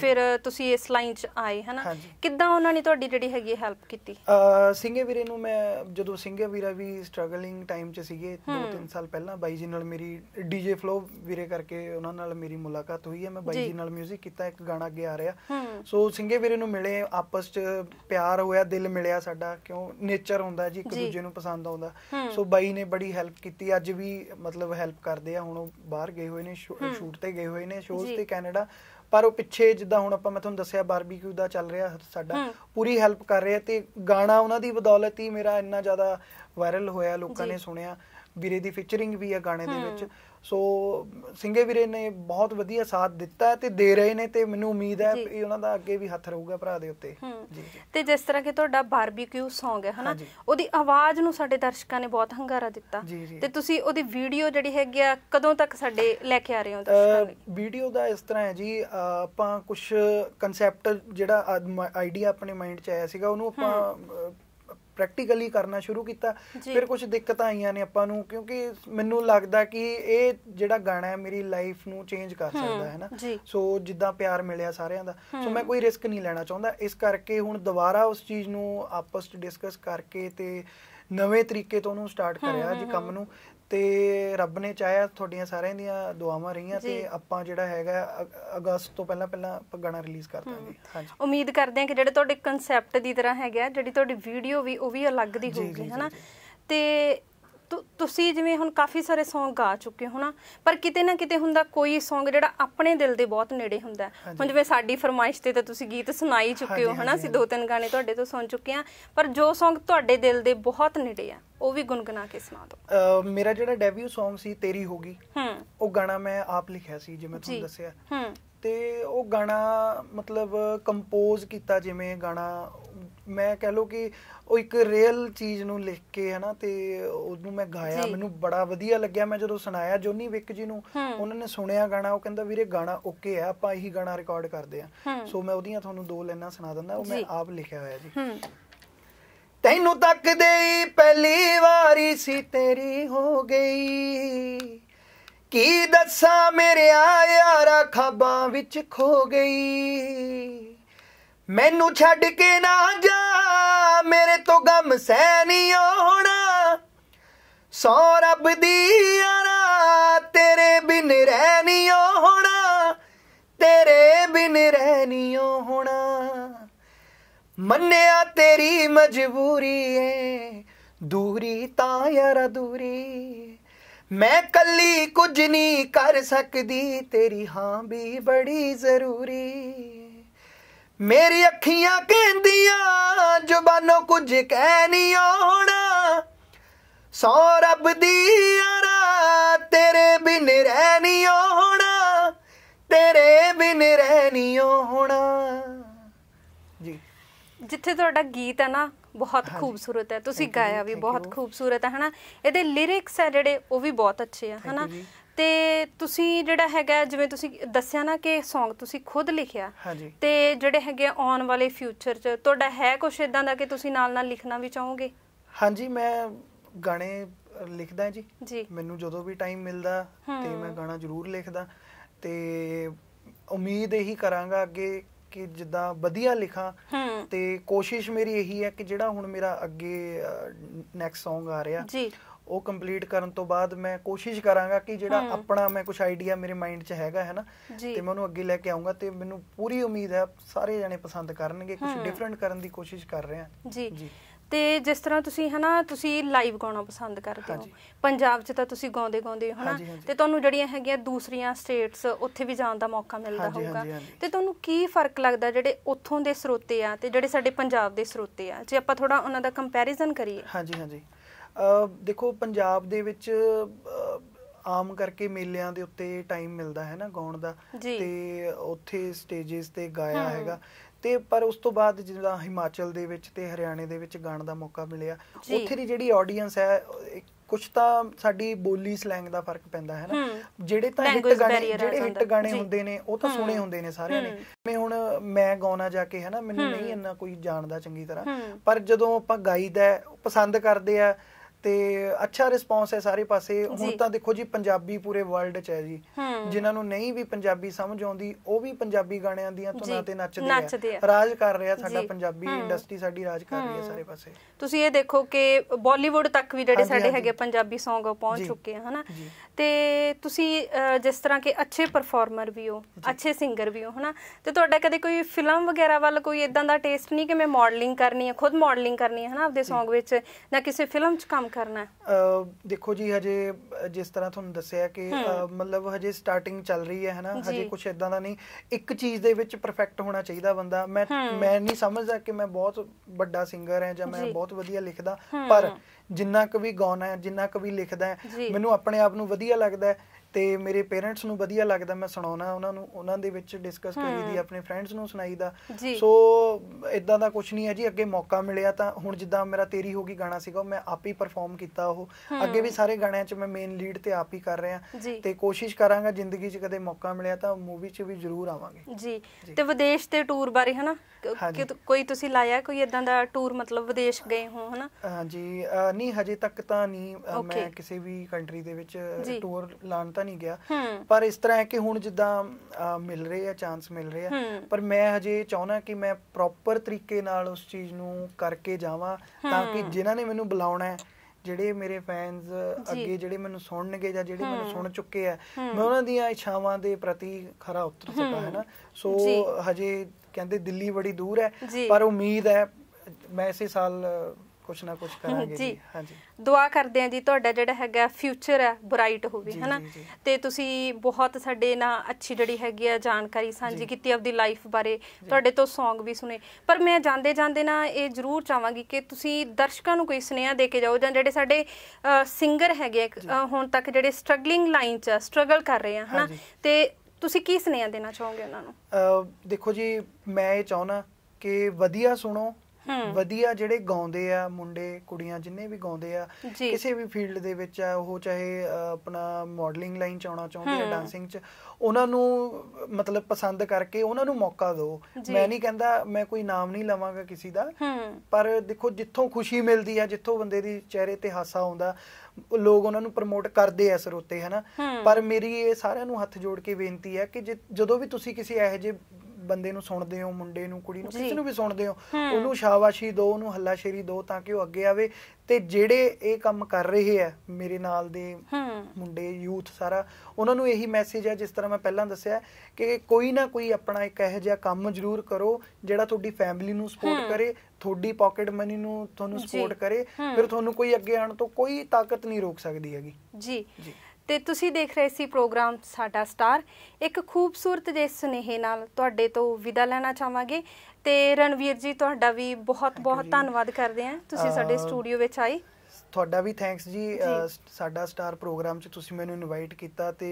ਫਿਰ ਤੁਸੀਂ ਇਸ ਲਾਈਨ 'ਚ ਆਏ ਹਨਾ ਕਿੱਦਾਂ ਉਹਨਾਂ ਨੇ ਤੁਹਾਡੀ ਜਿਹੜੀ ਹੈਗੀ ਹੈਲਪ ਕੀਤੀ ਅ ਸਿੰਘੇ ਵੀਰੇ ਨੂੰ ਮੈਂ ਜਦੋਂ ਸਿੰਘੇ ਵੀਰਾ ਵੀ ਸਟਰਗਲਿੰਗ ਟਾਈਮ 'ਚ ਸੀਗੇ 2-3 ਸਾਲ ਪਹਿਲਾਂ ਬਾਈ ਜੀ ਨਾਲ ਮੇਰੀ ਡੀਜੇ ਫਲੋ ਵੀਰੇ ਕਰਕੇ ਉਹਨਾਂ ਨਾਲ ਮੇਰੀ ਮੁਲਾਕਾਤ ਹੋਈ ਹੈ ਮੈਂ ਬਾਈ ਜੀ ਨਾਲ 뮤직 ਕੀਤਾ ਇੱਕ ਗਾਣਾ ਅੱਗੇ ਆ ਰਿਹਾ ਸੋ ਸਿੰਘੇ ਵੀਰੇ ਨੂੰ ਮਿਲੇ ਆਪਸ 'ਚ ਪਿਆਰ ਹੋਇਆ ਦਿਲ ਮਿਲਿਆ ਸਾਡਾ ਕਿਉਂ ਨੇਚਰ ਹੁੰਦਾ ਜੀ ਇੱਕ ਦੂਜੇ ਨੂੰ ਪਸੰਦ ਆਉਂਦਾ ਸੋ ਬਾਈ ਨੇ ਬੜੀ ਹੈਲਪ ਕੀਤੀ ਅੱਜ ਵੀ ਮਤਲਬ ਹੈਲਪ ਕਰਦੇ ਆ ਹੁਣ ਉਹ ਬਾਹਰ ਗਏ ਹੋਏ ਨੇ ਸ਼ੂਟ ਤੇ ਗਏ ਹੋਏ ਨੇ ਸ਼ੋਜ਼ ਤੇ ਕੈਨੇਡਾ ਪਰ ਉਹ ਪਿੱਛੇ ਜਿੱਦਾਂ ਹੁਣ ਆਪਾਂ ਮੈਂ ਤੁਹਾਨੂੰ ਦੱਸਿਆ ਬਾਰਬੀਕਿਊ ਦਾ ਚੱਲ ਰਿਹਾ ਸਾਡਾ ਪੂਰੀ ਹੈਲਪ ਕਰ ਰਿਹਾ ਤੇ ਗਾਣਾ ਉਹਨਾਂ ਦੀ ਬਦੌਲਤ ਹੀ ਮੇਰਾ ਇੰਨਾ ਜ਼ਿਆਦਾ ਵਾਇਰਲ ਹੋਇਆ ਲੋਕਾਂ ਨੇ ਸੁਣਿਆ ਵੀਰੇ ਦੀ ਫੀਚਰਿੰਗ ਵੀ ਹੈ ਗਾਣੇ ਦੇ ਵਿੱਚ ਸੋ ਸਿੰਘੇ ਵੀਰੇ ਨੇ ਬਹੁਤ ਵਧੀਆ ਸਾਥ ਦਿੱਤਾ ਤੇ ਦੇ ਰਹੇ ਨੇ ਤੇ ਮੈਨੂੰ ਉਮੀਦ ਹੈ ਇਹ ਉਹਨਾਂ ਦਾ ਅੱਗੇ ਵੀ ਹੱਥ ਰਹੂਗਾ ਭਰਾ ਦੇ ਉੱਤੇ ਜੀ ਤੇ ਜਿਸ ਤਰ੍ਹਾਂ ਕਿ ਤੁਹਾਡਾ ਬਾਰਬੀਕਿਊ Song ਹੈ ਹਨਾ ਉਹਦੀ ਆਵਾਜ਼ ਨੂੰ ਸਾਡੇ ਦਰਸ਼ਕਾਂ ਨੇ ਬਹੁਤ ਹੰਗਾਰਾ ਦਿੱਤਾ ਤੇ ਤੁਸੀਂ ਉਹਦੀ ਵੀਡੀਓ ਜਿਹੜੀ ਹੈਗੀ ਆ ਕਦੋਂ ਤੱਕ ਸਾਡੇ ਲੈ ਕੇ ਆ ਰਹੇ ਹੋ ਦਰਸ਼ਕਾਂ ਲਈ ਵੀਡੀਓ ਦਾ ਇਸ ਤਰ੍ਹਾਂ ਹੈ ਜੀ ਆਪਾਂ ਕੁਝ ਕਨਸੈਪਟ ਜਿਹੜਾ ਆਈਡੀਆ ਆਪਣੇ ਮਾਈਂਡ 'ਚ ਆਇਆ ਸੀਗਾ ਉਹਨੂੰ ਆਪਾਂ ਪ੍ਰੈਕਟੀਕਲੀ ਕਰਨਾ ਸ਼ੁਰੂ ਕੀਤਾ ਫਿਰ ਕੁਝ ਦਿੱਕਤਾਂ ਆਈਆਂ ਨੇ ਆਪਾਂ ਨੂੰ ਕਿਉਂਕਿ ਮੈਨੂੰ ਲੱਗਦਾ ਕਿ ਇਹ ਜਿਹੜਾ ਗਾਣਾ ਹੈ ਮੇਰੀ ਲਾਈਫ ਨੂੰ ਚੇਂਜ ਕਰ ਸਕਦਾ ਹੈ ਨਾ ਸੋ ਜਿੱਦਾਂ ਪਿਆਰ ਮਿਲਿਆ ਸਾਰਿਆਂ ਦਾ ਸੋ ਮੈਂ ਕੋਈ ਰਿਸਕ ਨਹੀਂ ਲੈਣਾ ਚਾਹੁੰਦਾ ਇਸ ਕਰਕੇ ਹੁਣ ਦੁਬਾਰਾ ਉਸ ਚੀਜ਼ ਨੂੰ ਆਪਸ ਵਿੱਚ ਡਿਸਕਸ ਕਰਕੇ ਤੇ ਨਵੇਂ ਤਰੀਕੇ ਤੋਂ ਉਹਨੂੰ ਸਟਾਰਟ ਕਰਿਆ ਜੀ ਕੰਮ ਨੂੰ ਤੇ ਰੱਬ ਨੇ ਚਾਹਿਆ ਤੁਹਾਡੀਆਂ ਸਾਰਿਆਂ ਦੀਆਂ ਦੁਆਵਾਂ ਰਹੀਆਂ ਤੇ ਆਪਾਂ ਜਿਹੜਾ ਹੈਗਾ ਅਗਸਤ ਤੋਂ ਪਹਿਲਾਂ ਪਹਿਲਾਂ ਪੱਗਣਾ ਗਾਣਾ ਰਿਲੀਜ਼ ਕਰ ਦਾਂਗੇ ਹਾਂਜੀ ਉਮੀਦ ਕਰਦੇ ਹਾਂ ਕਿ ਜਿਹੜੇ ਤੁਹਾਡੇ ਕਨਸੈਪਟ ਦੀ ਤਰ੍ਹਾਂ ਹੈਗਾ ਜਿਹੜੀ ਤੁਹਾਡੀ ਵੀਡੀਓ ਵੀ ਉਹ ਵੀ ਅਲੱਗ ਦੀ ਹੋਊਗੀ ਹਨਾ ਤੇ ਤੁਸੀਂ ਜਿਵੇਂ ਹੁਣ ਕਾਫੀ ਸਾਰੇ Song ਗਾ ਚੁੱਕੇ ਹੋ ਨਾ ਪਰ ਕਿਤੇ ਨਾ ਕਿਤੇ ਹੁੰਦਾ ਕੋਈ Song ਜਿਹੜਾ ਆਪਣੇ ਦਿਲ ਦੇ ਬਹੁਤ ਨੇੜੇ ਹੁੰਦਾ ਹੁਣ ਜਿਵੇਂ ਸਾਡੀ ਫਰਮਾਇਸ਼ ਤੇ ਤਾਂ ਤੁਸੀਂ ਗੀਤ ਸੁਣਾਈ ਚੁੱਕੇ ਹੋ ਹਨਾ ਅਸੀਂ ਦੋ ਤਿੰਨ ਗਾਣੇ ਤੁਹਾਡੇ ਤੋਂ ਸੁਣ ਚੁੱਕੇ ਆ ਪਰ ਜੋ Song ਤੁਹਾਡੇ ਦਿਲ ਦੇ ਬਹੁਤ ਨੇੜੇ ਆ ਉਹ ਵੀ ਗੁੰਗਨਾ ਕੇ ਸੁਣਾ ਦੋ ਮੇਰਾ ਜਿਹੜਾ ਡੈਬਿਊ Song ਸੀ ਤੇਰੀ ਹੋਗੀ ਹੂੰ ਉਹ ਗਾਣਾ ਮੈਂ ਆਪ ਲਿਖਿਆ ਸੀ ਜਿਵੇਂ ਤੁਹਾਨੂੰ ਦੱਸਿਆ ਹੂੰ ਤੇ ਉਹ ਗਾਣਾ ਮਤਲਬ ਕੰਪੋਜ਼ ਕੀਤਾ ਜਿਵੇਂ ਗਾਣਾ ਮੈਂ ਕਹਿ ਲਓ ਕਿ ਉਹ ਇੱਕ ਰੀਅਲ ਚੀਜ਼ ਨੂੰ ਲਿਖ ਕੇ ਹਨਾ ਤੇ ਉਹਨੂੰ ਮੈਂ ਗਾਇਆ ਮੈਨੂੰ ਬੜਾ ਵਧੀਆ ਲੱਗਿਆ ਮੈਂ ਜਦੋਂ ਸੁਣਾਇਆ ਜੋਨੀ ਵਿਕ ਜੀ ਨੂੰ ਉਹਨਾਂ ਨੇ ਸੁਣਿਆ ਗਾਣਾ ਉਹ ਕਹਿੰਦਾ ਵੀਰੇ ਗਾਣਾ ਓਕੇ ਆ ਆਪਾਂ ਇਹੀ ਗਾਣਾ ਰਿਕਾਰਡ ਕਰਦੇ ਆ ਸੋ ਮੈਂ ਉਹਦੀਆਂ ਤੁਹਾਨੂੰ ਦੋ ਲਾਈਨਾਂ ਸੁਣਾ ਦਿੰਦਾ ਉਹ ਮੈਂ ਆਪ ਲਿਖਿਆ ਹੋਇਆ ਜੀ ਹੂੰ ਤੈਨੂੰ ਤੱਕ ਦੇਈ ਪਹਿਲੀ ਵਾਰੀ ਸੀ ਤੇਰੀ ਹੋ ਗਈ ਕੀ ਦੱਸਾਂ ਮੇਰਿਆ ਯਾਰਾ ਖਾਬਾਂ ਵਿੱਚ ਖੋ ਗਈ ਮੈਨੂੰ ਛੱਡ ਕੇ ਨਾ ਜਾ ਮੇਰੇ ਤੋਂ ਗਮ ਸਹਿ ਨਹੀਂ ਹੋਣਾ ਸੋ ਰੱਬ ਦੀ ਯਾਰਾ ਤੇਰੇ ਬਿਨ ਰਹਿ ਨਹੀਂ ਹੋਣਾ ਤੇਰੇ ਬਿਨ ਰਹਿ ਨਹੀਂ ਹੋਣਾ ਮੰਨਿਆ ਤੇਰੀ ਮਜਬੂਰੀ ਏ ਦੂਰੀ ਤਾਂ ਯਾਰਾ ਦੂਰੀ ਮੈਂ ਕੱਲੀ ਕੁਝ ਨਹੀਂ ਕਰ ਸਕਦੀ ਤੇਰੀ ਹਾਂ ਵੀ ਬੜੀ ਜ਼ਰੂਰੀ ਮੇਰੀ ਅੱਖੀਆਂ ਕਹਿੰਦੀਆਂ ਜ਼ੁਬਾਨੋਂ ਕੁਝ ਕਹਿ ਨਹੀਂ ਆਉਣਾ ਸੋ ਰੱਬ ਦੀ ਯਾਰਾ ਤੇਰੇ ਬਿਨ ਰਹਿ ਨਹੀਂ ਹੋਣਾ ਤੇਰੇ ਬਿਨ ਰਹਿ ਨਹੀਂ ਹੋਣਾ ਜਿੱਥੇ ਤੁਹਾਡਾ ਗੀਤ ਹੈ ਨਾ ਬਹੁਤ ਖੂਬਸੂਰਤ ਹੈ ਤੁਸੀਂ ਗਾਇਆ ਵੀ ਬਹੁਤ ਖੂਬਸੂਰਤ ਹੈ ਹਨਾ ਇਹਦੇ ਲਿਰਿਕਸ ਹੈ ਜਿਹੜੇ ਉਹ ਵੀ ਬਹੁਤ ਅੱਛੇ ਆ ਹਨਾ ਤੇ ਤੁਸੀਂ ਜਿਹੜਾ ਹੈਗਾ ਜਿਵੇਂ ਤੁਸੀਂ ਦੱਸਿਆ ਨਾ ਕਿ Song ਤੁਸੀਂ ਖੁਦ ਲਿਖਿਆ ਤੇ ਜਿਹੜੇ ਹੈਗੇ ਆਉਣ ਵਾਲੇ ਫਿਊਚਰ 'ਚ ਤੁਹਾਡਾ ਹੈ ਕੁਝ ਇਦਾਂ ਦਾ ਕਿ ਤੁਸੀਂ ਨਾਲ-ਨਾਲ ਲਿਖਣਾ ਵੀ ਚਾਹੋਗੇ ਹਾਂਜੀ ਮੈਂ ਗਾਣੇ ਲਿਖਦਾ ਜੀ ਜੀ ਮੈਨੂੰ ਜਦੋਂ ਵੀ ਟਾਈਮ ਮਿਲਦਾ ਤੇ ਮੈਂ ਗਾਣਾ ਜ਼ਰੂਰ ਲਿਖਦਾ ਤੇ ਉਮੀਦ ਇਹੀ ਕਰਾਂਗਾ ਅੱਗੇ ਕਿ ਜਿੱਦਾਂ ਵਧੀਆ ਲਿਖਾਂ ਤੇ ਕੋਸ਼ਿਸ਼ ਮੇਰੀ ਇਹੀ ਹੈ ਕਿ ਜਿਹੜਾ ਹੁਣ ਮੇਰਾ ਅੱਗੇ ਨੈਕਸਟ Song ਆ ਰਿਹਾ ਜੀ ਉਹ ਕੰਪਲੀਟ ਕਰਨ ਤੋਂ ਬਾਅਦ ਮੈਂ ਕੋਸ਼ਿਸ਼ ਕਰਾਂਗਾ ਕਿ ਜਿਹੜਾ ਆਪਣਾ ਮੈਂ ਕੁਝ ਆਈਡੀਆ ਮੇਰੇ ਮਾਈਂਡ 'ਚ ਹੈਗਾ ਹੈ ਨਾ ਤੇ ਮੈਂ ਉਹਨੂੰ ਅੱਗੇ ਲੈ ਕੇ ਆਉਂਗਾ ਤੇ ਮੈਨੂੰ ਪੂਰੀ ਉਮੀਦ ਹੈ ਸਾਰੇ ਜਣੇ ਪਸੰਦ ਕਰਨਗੇ ਕੁਝ ਡਿਫਰੈਂਟ ਕਰਨ ਦੀ ਕੋਸ਼ਿਸ਼ ਕਰ ਰਹੇ ਹਾਂ ਜੀ ਤੇ ਜਿਸ ਤਰ੍ਹਾਂ ਤੁਸੀਂ ਹਨਾ ਤੁਸੀਂ ਲਾਈਵ ਗਾਉਣਾ ਪਸੰਦ ਕਰਦੇ ਹੋ ਪੰਜਾਬ 'ਚ ਤਾਂ ਤੁਸੀਂ ਗਾਉਂਦੇ ਗਾਉਂਦੇ ਹਨਾ ਤੇ ਤੁਹਾਨੂੰ ਜਿਹੜੀਆਂ ਹੈਗੀਆਂ ਦੂਸਰੀਆਂ ਸਟੇਟਸ ਉੱਥੇ ਵੀ ਜਾਣ ਦਾ ਮੌਕਾ ਮਿਲਦਾ ਹੋਊਗਾ ਤੇ ਤੁਹਾਨੂੰ ਕੀ ਫਰਕ ਲੱਗਦਾ ਜਿਹੜੇ ਉੱਥੋਂ ਦੇ ਸਰੋਤੇ ਆ ਤੇ ਜਿਹੜੇ ਸਾਡੇ ਪੰਜਾਬ ਦੇ ਸਰੋਤੇ ਆ ਜੇ ਆਪਾਂ ਥੋੜਾ ਉਹਨਾਂ ਦਾ ਕੰਪੈਰੀਜ਼ਨ ਕਰੀਏ ਹਾਂਜੀ ਹਾਂਜੀ ਦੇਖੋ ਪੰਜਾਬ ਦੇ ਵਿੱਚ ਆਮ ਕਰਕੇ ਮੇਲਿਆਂ ਦੇ ਉੱਤੇ ਟਾਈਮ ਮਿਲਦਾ ਹੈ ਨਾ ਗਾਉਣ ਦਾ ਤੇ ਉੱਥੇ ਸਟੇजेस ਤੇ ਗਾਇਆ ਹੈਗਾ ਤੇ ਪਰ ਉਸ ਤੋਂ ਬਾਅਦ ਜਿਹੜਾ ਹਿਮਾਚਲ ਦੇ ਵਿੱਚ ਤੇ ਹਰਿਆਣੇ ਦੇ ਵਿੱਚ ਗਾਣ ਦਾ ਮੌਕਾ ਮਿਲਿਆ ਉੱਥੇ ਦੀ ਜਿਹੜੀ ਆਡੀਅנס ਹੈ ਕੁਝ ਤਾਂ ਸਾਡੀ ਬੋਲੀ ਸਲੈਂਗ ਦਾ ਫਰਕ ਪੈਂਦਾ ਹੈ ਨਾ ਜਿਹੜੇ ਤਾਂ ਹਿੱਟ ਗਾਣੇ ਜਿਹੜੇ ਹਿੱਟ ਗਾਣੇ ਹੁੰਦੇ ਨੇ ਉਹ ਤਾਂ ਸੁਣੇ ਹੁੰਦੇ ਨੇ ਸਾਰਿਆਂ ਨੇ ਮੈਂ ਹੁਣ ਮੈਂ ਗਾਉਣਾ ਜਾ ਕੇ ਹੈ ਨਾ ਮੈਨੂੰ ਨਹੀਂ ਇੰਨਾ ਕੋਈ ਜਾਣਦਾ ਚੰਗੀ ਤਰ੍ਹਾਂ ਪਰ ਜਦੋਂ ਆਪਾਂ ਗਾਈਦਾ ਪਸੰਦ ਕਰਦੇ ਆ ਤੇ ਅੱਛਾ ਰਿਸਪੌਂਸ ਹੈ ਸਾਰੇ ਪਾਸੇ ਹੁਣ ਤਾਂ ਦੇਖੋ ਜੀ ਪੰਜਾਬੀ ਪੂਰੇ ਵਰਲਡ 'ਚ ਹੈ ਜੀ ਜਿਨ੍ਹਾਂ ਨੂੰ ਨਹੀਂ ਵੀ ਪੰਜਾਬੀ ਸਮਝ ਆਉਂਦੀ ਉਹ ਵੀ ਪੰਜਾਬੀ ਗਾਣਿਆਂ ਦੀਆਂ ਧੁਨਾਂ ਤੇ ਨੱਚਦੇ ਆ ਰਾਜ ਕਰ ਰਿਹਾ ਸਾਡਾ ਪੰਜਾਬੀ ਇੰਡਸਟਰੀ ਸਾਡੀ ਰਾਜ ਕਰ ਰਹੀ ਹੈ ਸਾਰੇ ਪਾਸੇ ਤੁਸੀਂ ਇਹ ਦੇਖੋ ਕਿ ਬਾਲੀਵੁੱਡ ਤੱਕ ਵੀ ਜਿਹੜੇ ਸਾਡੇ ਹੈਗੇ ਪੰਜਾਬੀ Song ਪਹੁੰਚ ਚੁੱਕੇ ਹਨ ਹਨਾ ਤੇ ਤੁਸੀਂ ਜਿਸ ਤਰ੍ਹਾਂ ਕਿ ਅੱਛੇ ਪਰਫਾਰਮਰ ਵੀ ਹੋ ਅੱਛੇ ਸਿੰਗਰ ਵੀ ਹੋ ਹਨਾ ਤੇ ਤੁਹਾਡਾ ਕਦੇ ਕੋਈ ਫਿਲਮ ਵਗੈਰਾ ਵੱਲ ਕੋਈ ਇਦਾਂ ਦਾ ਟੇਸਟ ਨਹੀਂ ਕਿ ਮੈਂ ਮਾਡਲਿੰਗ ਕਰਨੀ ਹੈ ਖੁਦ ਮਾਡਲਿੰਗ ਕਰਨੀ ਹੈ ਹਨਾ ਆਪਦੇ Song ਵਿੱਚ ਜਾਂ ਕਿਸੇ ਫਿਲਮ 'ਚ ਕੰਮ ਕਰਨਾ ਹੈ ਦੇਖੋ ਜੀ ਹਜੇ ਜਿਸ ਤਰ੍ਹਾਂ ਤੁਹਾਨੂੰ ਦੱਸਿਆ ਕਿ ਮਤਲਬ ਹਜੇ ਸਟਾਰਟਿੰਗ ਚੱਲ ਰਹੀ ਹੈ ਹਨਾ ਹਜੇ ਕੁਝ ਇਦਾਂ ਦਾ ਨਹੀਂ ਇੱਕ ਚੀਜ਼ ਦੇ ਵਿੱਚ ਪਰਫੈਕਟ ਹੋਣਾ ਚਾਹੀਦਾ ਬੰਦਾ ਮੈਂ ਮੈਂ ਨਹੀਂ ਸਮਝਦਾ ਕਿ ਮੈਂ ਬਹੁਤ ਵੱਡਾ ਸਿੰਗਰ ਹਾਂ ਜਾਂ ਮੈਂ ਬਹੁਤ ਵਧੀਆ ਲਿਖਦਾ ਪਰ ਜਿੰਨਾ ਕ ਵੀ ਗਾਉਣਾ ਹੈ ਜਿੰਨਾ ਕ ਵੀ ਲਿਖਦਾ ਹੈ ਮੈਨੂੰ ਆਪਣੇ ਆਪ ਨੂੰ ਵਧੀਆ ਲੱਗਦਾ ਹੈ ਤੇ ਮੇਰੇ ਪੇਰੈਂਟਸ ਨੂੰ ਵਧੀਆ ਲੱਗਦਾ ਮੈਂ ਸੁਣਾਉਣਾ ਉਹਨਾਂ ਨੂੰ ਉਹਨਾਂ ਦੇ ਵਿੱਚ ਡਿਸਕਸ ਕਰੀਦੀ ਆਪਣੇ ਫਰੈਂਡਸ ਨੂੰ ਸੁਣਾਈਦਾ ਸੋ ਇਦਾਂ ਦਾ ਕੁਝ ਨਹੀਂ ਹੈ ਜੀ ਅੱਗੇ ਮੌਕਾ ਮਿਲਿਆ ਤਾਂ ਹੁਣ ਜਿੱਦਾਂ ਮੇਰਾ ਤੇਰੀ ਹੋ ਗਈ ਗਾਣਾ ਸੀਗਾ ਮੈਂ ਆਪ ਹੀ ਪਰਫਾਰਮ ਕੀਤਾ ਉਹ ਅੱਗੇ ਵੀ ਸਾਰੇ ਗਾਣਿਆਂ 'ਚ ਮੈਂ ਮੇਨ ਲੀਡ ਤੇ ਆਪ ਹੀ ਕਰ ਰਿਹਾ ਤੇ ਕੋਸ਼ਿਸ਼ ਕਰਾਂਗਾ ਜ਼ਿੰਦਗੀ 'ਚ ਕਦੇ ਮੌਕਾ ਮਿਲਿਆ ਤਾਂ ਮੂਵੀ 'ਚ ਵੀ ਜ਼ਰੂਰ ਆਵਾਂਗੇ ਜੀ ਤੇ ਵਿਦੇਸ਼ ਤੇ ਟੂਰ ਬਾਰੇ ਹਨਾ ਕੋਈ ਤੁਸੀਂ ਲਾਇਆ ਕੋਈ ਇਦਾਂ ਦਾ ਟੂਰ ਮਤਲਬ ਵਿਦੇਸ਼ ਗਏ ਹੋ ਹਨਾ ਹਾਂਜੀ ਨਹੀਂ ਹਜੇ ਤੱਕ ਤਾਂ ਨਹੀਂ ਮੈਂ ਕਿਸੇ ਵੀ ਕੰਟਰੀ ਦੇ ਵਿੱਚ ਟੂਰ ਲਾਣ ਤਾਂ ਨਹੀਂ ਗਿਆ ਪਰ ਇਸ ਤਰ੍ਹਾਂ ਹੈ ਕਿ ਹੁਣ ਜਿੱਦਾਂ ਮਿਲ ਰਹੇ ਆ ਚਾਂਸ ਮਿਲ ਰਹੇ ਆ ਪਰ ਮੈਂ ਹਜੇ ਚਾਹਣਾ ਕਿ ਮੈਂ ਪ੍ਰੋਪਰ ਤਰੀਕੇ ਨਾਲ ਉਸ ਚੀਜ਼ ਨੂੰ ਕਰਕੇ ਜਾਵਾਂ ਤਾਂ ਕਿ ਜਿਨ੍ਹਾਂ ਨੇ ਮੈਨੂੰ ਬੁਲਾਉਣਾ ਹੈ ਜਿਹੜੇ ਮੇਰੇ ਫੈਨਸ ਅੱਗੇ ਜਿਹੜੇ ਮੈਨੂੰ ਸੁਣਨਗੇ ਜਾਂ ਜਿਹੜੇ ਮੈਨੂੰ ਸੁਣ ਚੁੱਕੇ ਆ ਮੈਂ ਉਹਨਾਂ ਦੀਆਂ ਇੱਛਾਵਾਂ ਦੇ ਪ੍ਰਤੀ ਖਰਾ ਉਤਰ ਸਕਾਂ ਹੈ ਨਾ ਸੋ ਹਜੇ ਕਹਿੰਦੇ ਦਿੱਲੀ ਬੜੀ ਦੂਰ ਹੈ ਪਰ ਉਮੀਦ ਹੈ ਮੈਂ ਇਸੇ ਸਾਲ ਕੁਛ ਨਾ ਕੁਛ ਕਰਾਂਗੇ ਜੀ ਹਾਂਜੀ ਦੁਆ ਕਰਦੇ ਆਂ ਜੀ ਤੁਹਾਡਾ ਜਿਹੜਾ ਹੈਗਾ ਫਿਊਚਰ ਹੈ ਬ੍ਰਾਈਟ ਹੋਵੇ ਹਨਾ ਤੇ ਤੁਸੀਂ ਬਹੁਤ ਸਾਡੇ ਨਾਲ ਅੱਛੀ ਜਿਹੜੀ ਹੈਗੀ ਆ ਜਾਣਕਾਰੀ ਸਾਂਝੀ ਕੀਤੀ ਆਪਦੀ ਲਾਈਫ ਬਾਰੇ ਤੁਹਾਡੇ ਤੋਂ Song ਵੀ ਸੁਨੇ ਪਰ ਮੈਂ ਜਾਂਦੇ ਜਾਂਦੇ ਨਾ ਇਹ ਜ਼ਰੂਰ ਚਾਹਾਂਗੀ ਕਿ ਤੁਸੀਂ ਦਰਸ਼ਕਾਂ ਨੂੰ ਕੋਈ ਸੁਨੇਹਾ ਦੇ ਕੇ ਜਾਓ ਜਾਂ ਜਿਹੜੇ ਸਾਡੇ ਸਿੰਗਰ ਹੈਗੇ ਹੁਣ ਤੱਕ ਜਿਹੜੇ ਸਟਰਗਲਿੰਗ ਲਾਈਨ 'ਚ ਸਟਰਗਲ ਕਰ ਰਹੇ ਆ ਹਨਾ ਤੇ ਤੁਸੀਂ ਕੀ ਸੁਨੇਹਾ ਦੇਣਾ ਚਾਹੋਗੇ ਉਹਨਾਂ ਨੂੰ ਦੇਖੋ ਜੀ ਮੈਂ ਇਹ ਚਾਹਣਾ ਕਿ ਵਧੀਆ ਸੁਣੋ ਵਧੀਆ ਜਿਹੜੇ ਗਾਉਂਦੇ ਆ ਮੁੰਡੇ ਕੁੜੀਆਂ ਜਿੰਨੇ ਵੀ ਗਾਉਂਦੇ ਆ ਕਿਸੇ ਵੀ ਫੀਲਡ ਦੇ ਵਿੱਚ ਆ ਉਹ ਚਾਹੇ ਆਪਣਾ ਮਾਡਲਿੰਗ ਲਾਈਨ ਚ ਆਉਣਾ ਚਾਹੁੰਦੇ ਆ ਡਾਂਸਿੰਗ ਚ ਉਹਨਾਂ ਨੂੰ ਮਤਲਬ ਪਸੰਦ ਕਰਕੇ ਉਹਨਾਂ ਨੂੰ ਮੌਕਾ ਦਿਓ ਮੈਂ ਨਹੀਂ ਕਹਿੰਦਾ ਮੈਂ ਕੋਈ ਨਾਮ ਨਹੀਂ ਲਵਾਂਗਾ ਕਿਸੇ ਦਾ ਪਰ ਦੇਖੋ ਜਿੱਥੋਂ ਖੁਸ਼ੀ ਮਿਲਦੀ ਆ ਜਿੱਥੋਂ ਬੰਦੇ ਦੀ ਚਿਹਰੇ ਤੇ ਹਾਸਾ ਆਉਂਦਾ ਲੋਕ ਉਹਨਾਂ ਨੂੰ ਪ੍ਰਮੋਟ ਕਰਦੇ ਆ ਸਰੋਤੇ ਹਨਾ ਪਰ ਮੇਰੀ ਇਹ ਸਾਰਿਆਂ ਨੂੰ ਹੱਥ ਜੋੜ ਕੇ ਬੇਨਤੀ ਹੈ ਕਿ ਜਦੋਂ ਵੀ ਤੁਸੀਂ ਕਿਸੇ ਇਹੋ ਜਿਹੇ ਬੰਦੇ ਨੂੰ ਸੁਣਦੇ ਹੋ ਮੁੰਡੇ ਨੂੰ ਕੁੜੀ ਨੂੰ ਕਿਸੇ ਨੂੰ ਵੀ ਸੁਣਦੇ ਹੋ ਉਹਨੂੰ ਸ਼ਾਬਾਸ਼ੀ ਦੋ ਉਹਨੂੰ ਹੱਲਾਸ਼ੇਰੀ ਦੋ ਤਾਂ ਕਿ ਉਹ ਅੱਗੇ ਆਵੇ ਤੇ ਜਿਹੜੇ ਇਹ ਕੰਮ ਕਰ ਰਹੇ ਆ ਮੇਰੇ ਨਾਲ ਦੇ ਮੁੰਡੇ ਯੂਥ ਸਾਰਾ ਉਹਨਾਂ ਨੂੰ ਇਹੀ ਮੈਸੇਜ ਹੈ ਜਿਸ ਤਰ੍ਹਾਂ ਮੈਂ ਪਹਿਲਾਂ ਦੱਸਿਆ ਕਿ ਕੋਈ ਨਾ ਕੋਈ ਆਪਣਾ ਇੱਕ ਇਹੋ ਜਿਹਾ ਕੰਮ ਜ਼ਰੂਰ ਕਰੋ ਜਿਹੜਾ ਤੁਹਾਡੀ ਫੈਮਿਲੀ ਨੂੰ ਸਪੋਰਟ ਕਰੇ ਤੁਹਾਡੀ ਪਾਕਟ ਮਨੀ ਨੂੰ ਤੁਹਾਨੂੰ ਸਪੋਰਟ ਕਰੇ ਫਿਰ ਤੁਹਾਨੂੰ ਕੋਈ ਅੱਗੇ ਆਉਣ ਤੋਂ ਕੋਈ ਤਾਕਤ ਨਹੀਂ ਰੋਕ ਸਕਦੀ ਹੈਗੀ ਜੀ ਤੇ ਤੁਸੀਂ ਦੇਖ ਰਹੇ ਸੀ ਪ੍ਰੋਗਰਾਮ ਸਾਡਾ ਸਟਾਰ ਇੱਕ ਖੂਬਸੂਰਤ ਜੇ ਸੁਨੇਹੇ ਨਾਲ ਤੁਹਾਡੇ ਤੋਂ ਵਿਦਾ ਲੈਣਾ ਚਾਹਾਂਗੇ ਤੇ ਰਣਵੀਰ ਜੀ ਤੁਹਾਡਾ ਵੀ ਬਹੁਤ ਬਹੁਤ ਧੰਨਵਾਦ ਕਰਦੇ ਆਂ ਤੁਸੀਂ ਸਾਡੇ ਸਟੂਡੀਓ ਵਿੱਚ ਆਏ ਤੁਹਾਡਾ ਵੀ ਥੈਂਕਸ ਜੀ ਸਾਡਾ ਸਟਾਰ ਪ੍ਰੋਗਰਾਮ 'ਚ ਤੁਸੀਂ ਮੈਨੂੰ ਇਨਵਾਈਟ ਕੀਤਾ ਤੇ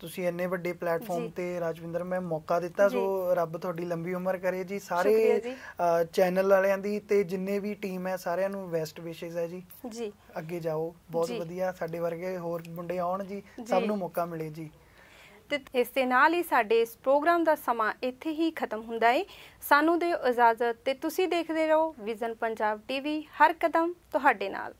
ਤੁਸੀਂ ਇੰਨੇ ਵੱਡੇ ਪਲੇਟਫਾਰਮ ਤੇ ਰਾਜਵਿੰਦਰ ਮੈਂ ਮੌਕਾ ਦਿੱਤਾ ਸੋ ਰੱਬ ਤੁਹਾਡੀ ਲੰਬੀ ਉਮਰ ਕਰੇ ਜੀ ਸਾਰੇ ਚੈਨਲ ਵਾਲਿਆਂ ਦੀ ਤੇ ਜਿੰਨੇ ਵੀ ਟੀਮ ਹੈ ਸਾਰਿਆਂ ਨੂੰ ਬੈਸਟ ਵਿਸ਼ੇਸ ਹੈ ਜੀ ਜੀ ਅੱਗੇ ਜਾਓ ਬਹੁਤ ਵਧੀਆ ਸਾਡੇ ਵਰਗੇ ਹੋਰ ਮੁੰਡੇ ਆਉਣ ਜੀ ਸਭ ਨੂੰ ਮੌਕਾ ਮਿਲੇ ਜੀ ਤੇ ਇਸ ਦੇ ਨਾਲ ਹੀ ਸਾਡੇ ਇਸ ਪ੍ਰੋਗਰਾਮ ਦਾ ਸਮਾਂ ਇੱਥੇ ਹੀ ਖਤਮ ਹੁੰਦਾ ਹੈ ਸਾਨੂੰ ਦਿਓ ਇਜਾਜ਼ਤ ਤੇ ਤੁਸੀਂ ਦੇਖਦੇ ਰਹੋ ਵਿਜ਼ਨ ਪੰਜਾਬ ਟੀਵੀ ਹਰ ਕਦਮ ਤੁਹਾਡੇ ਨਾਲ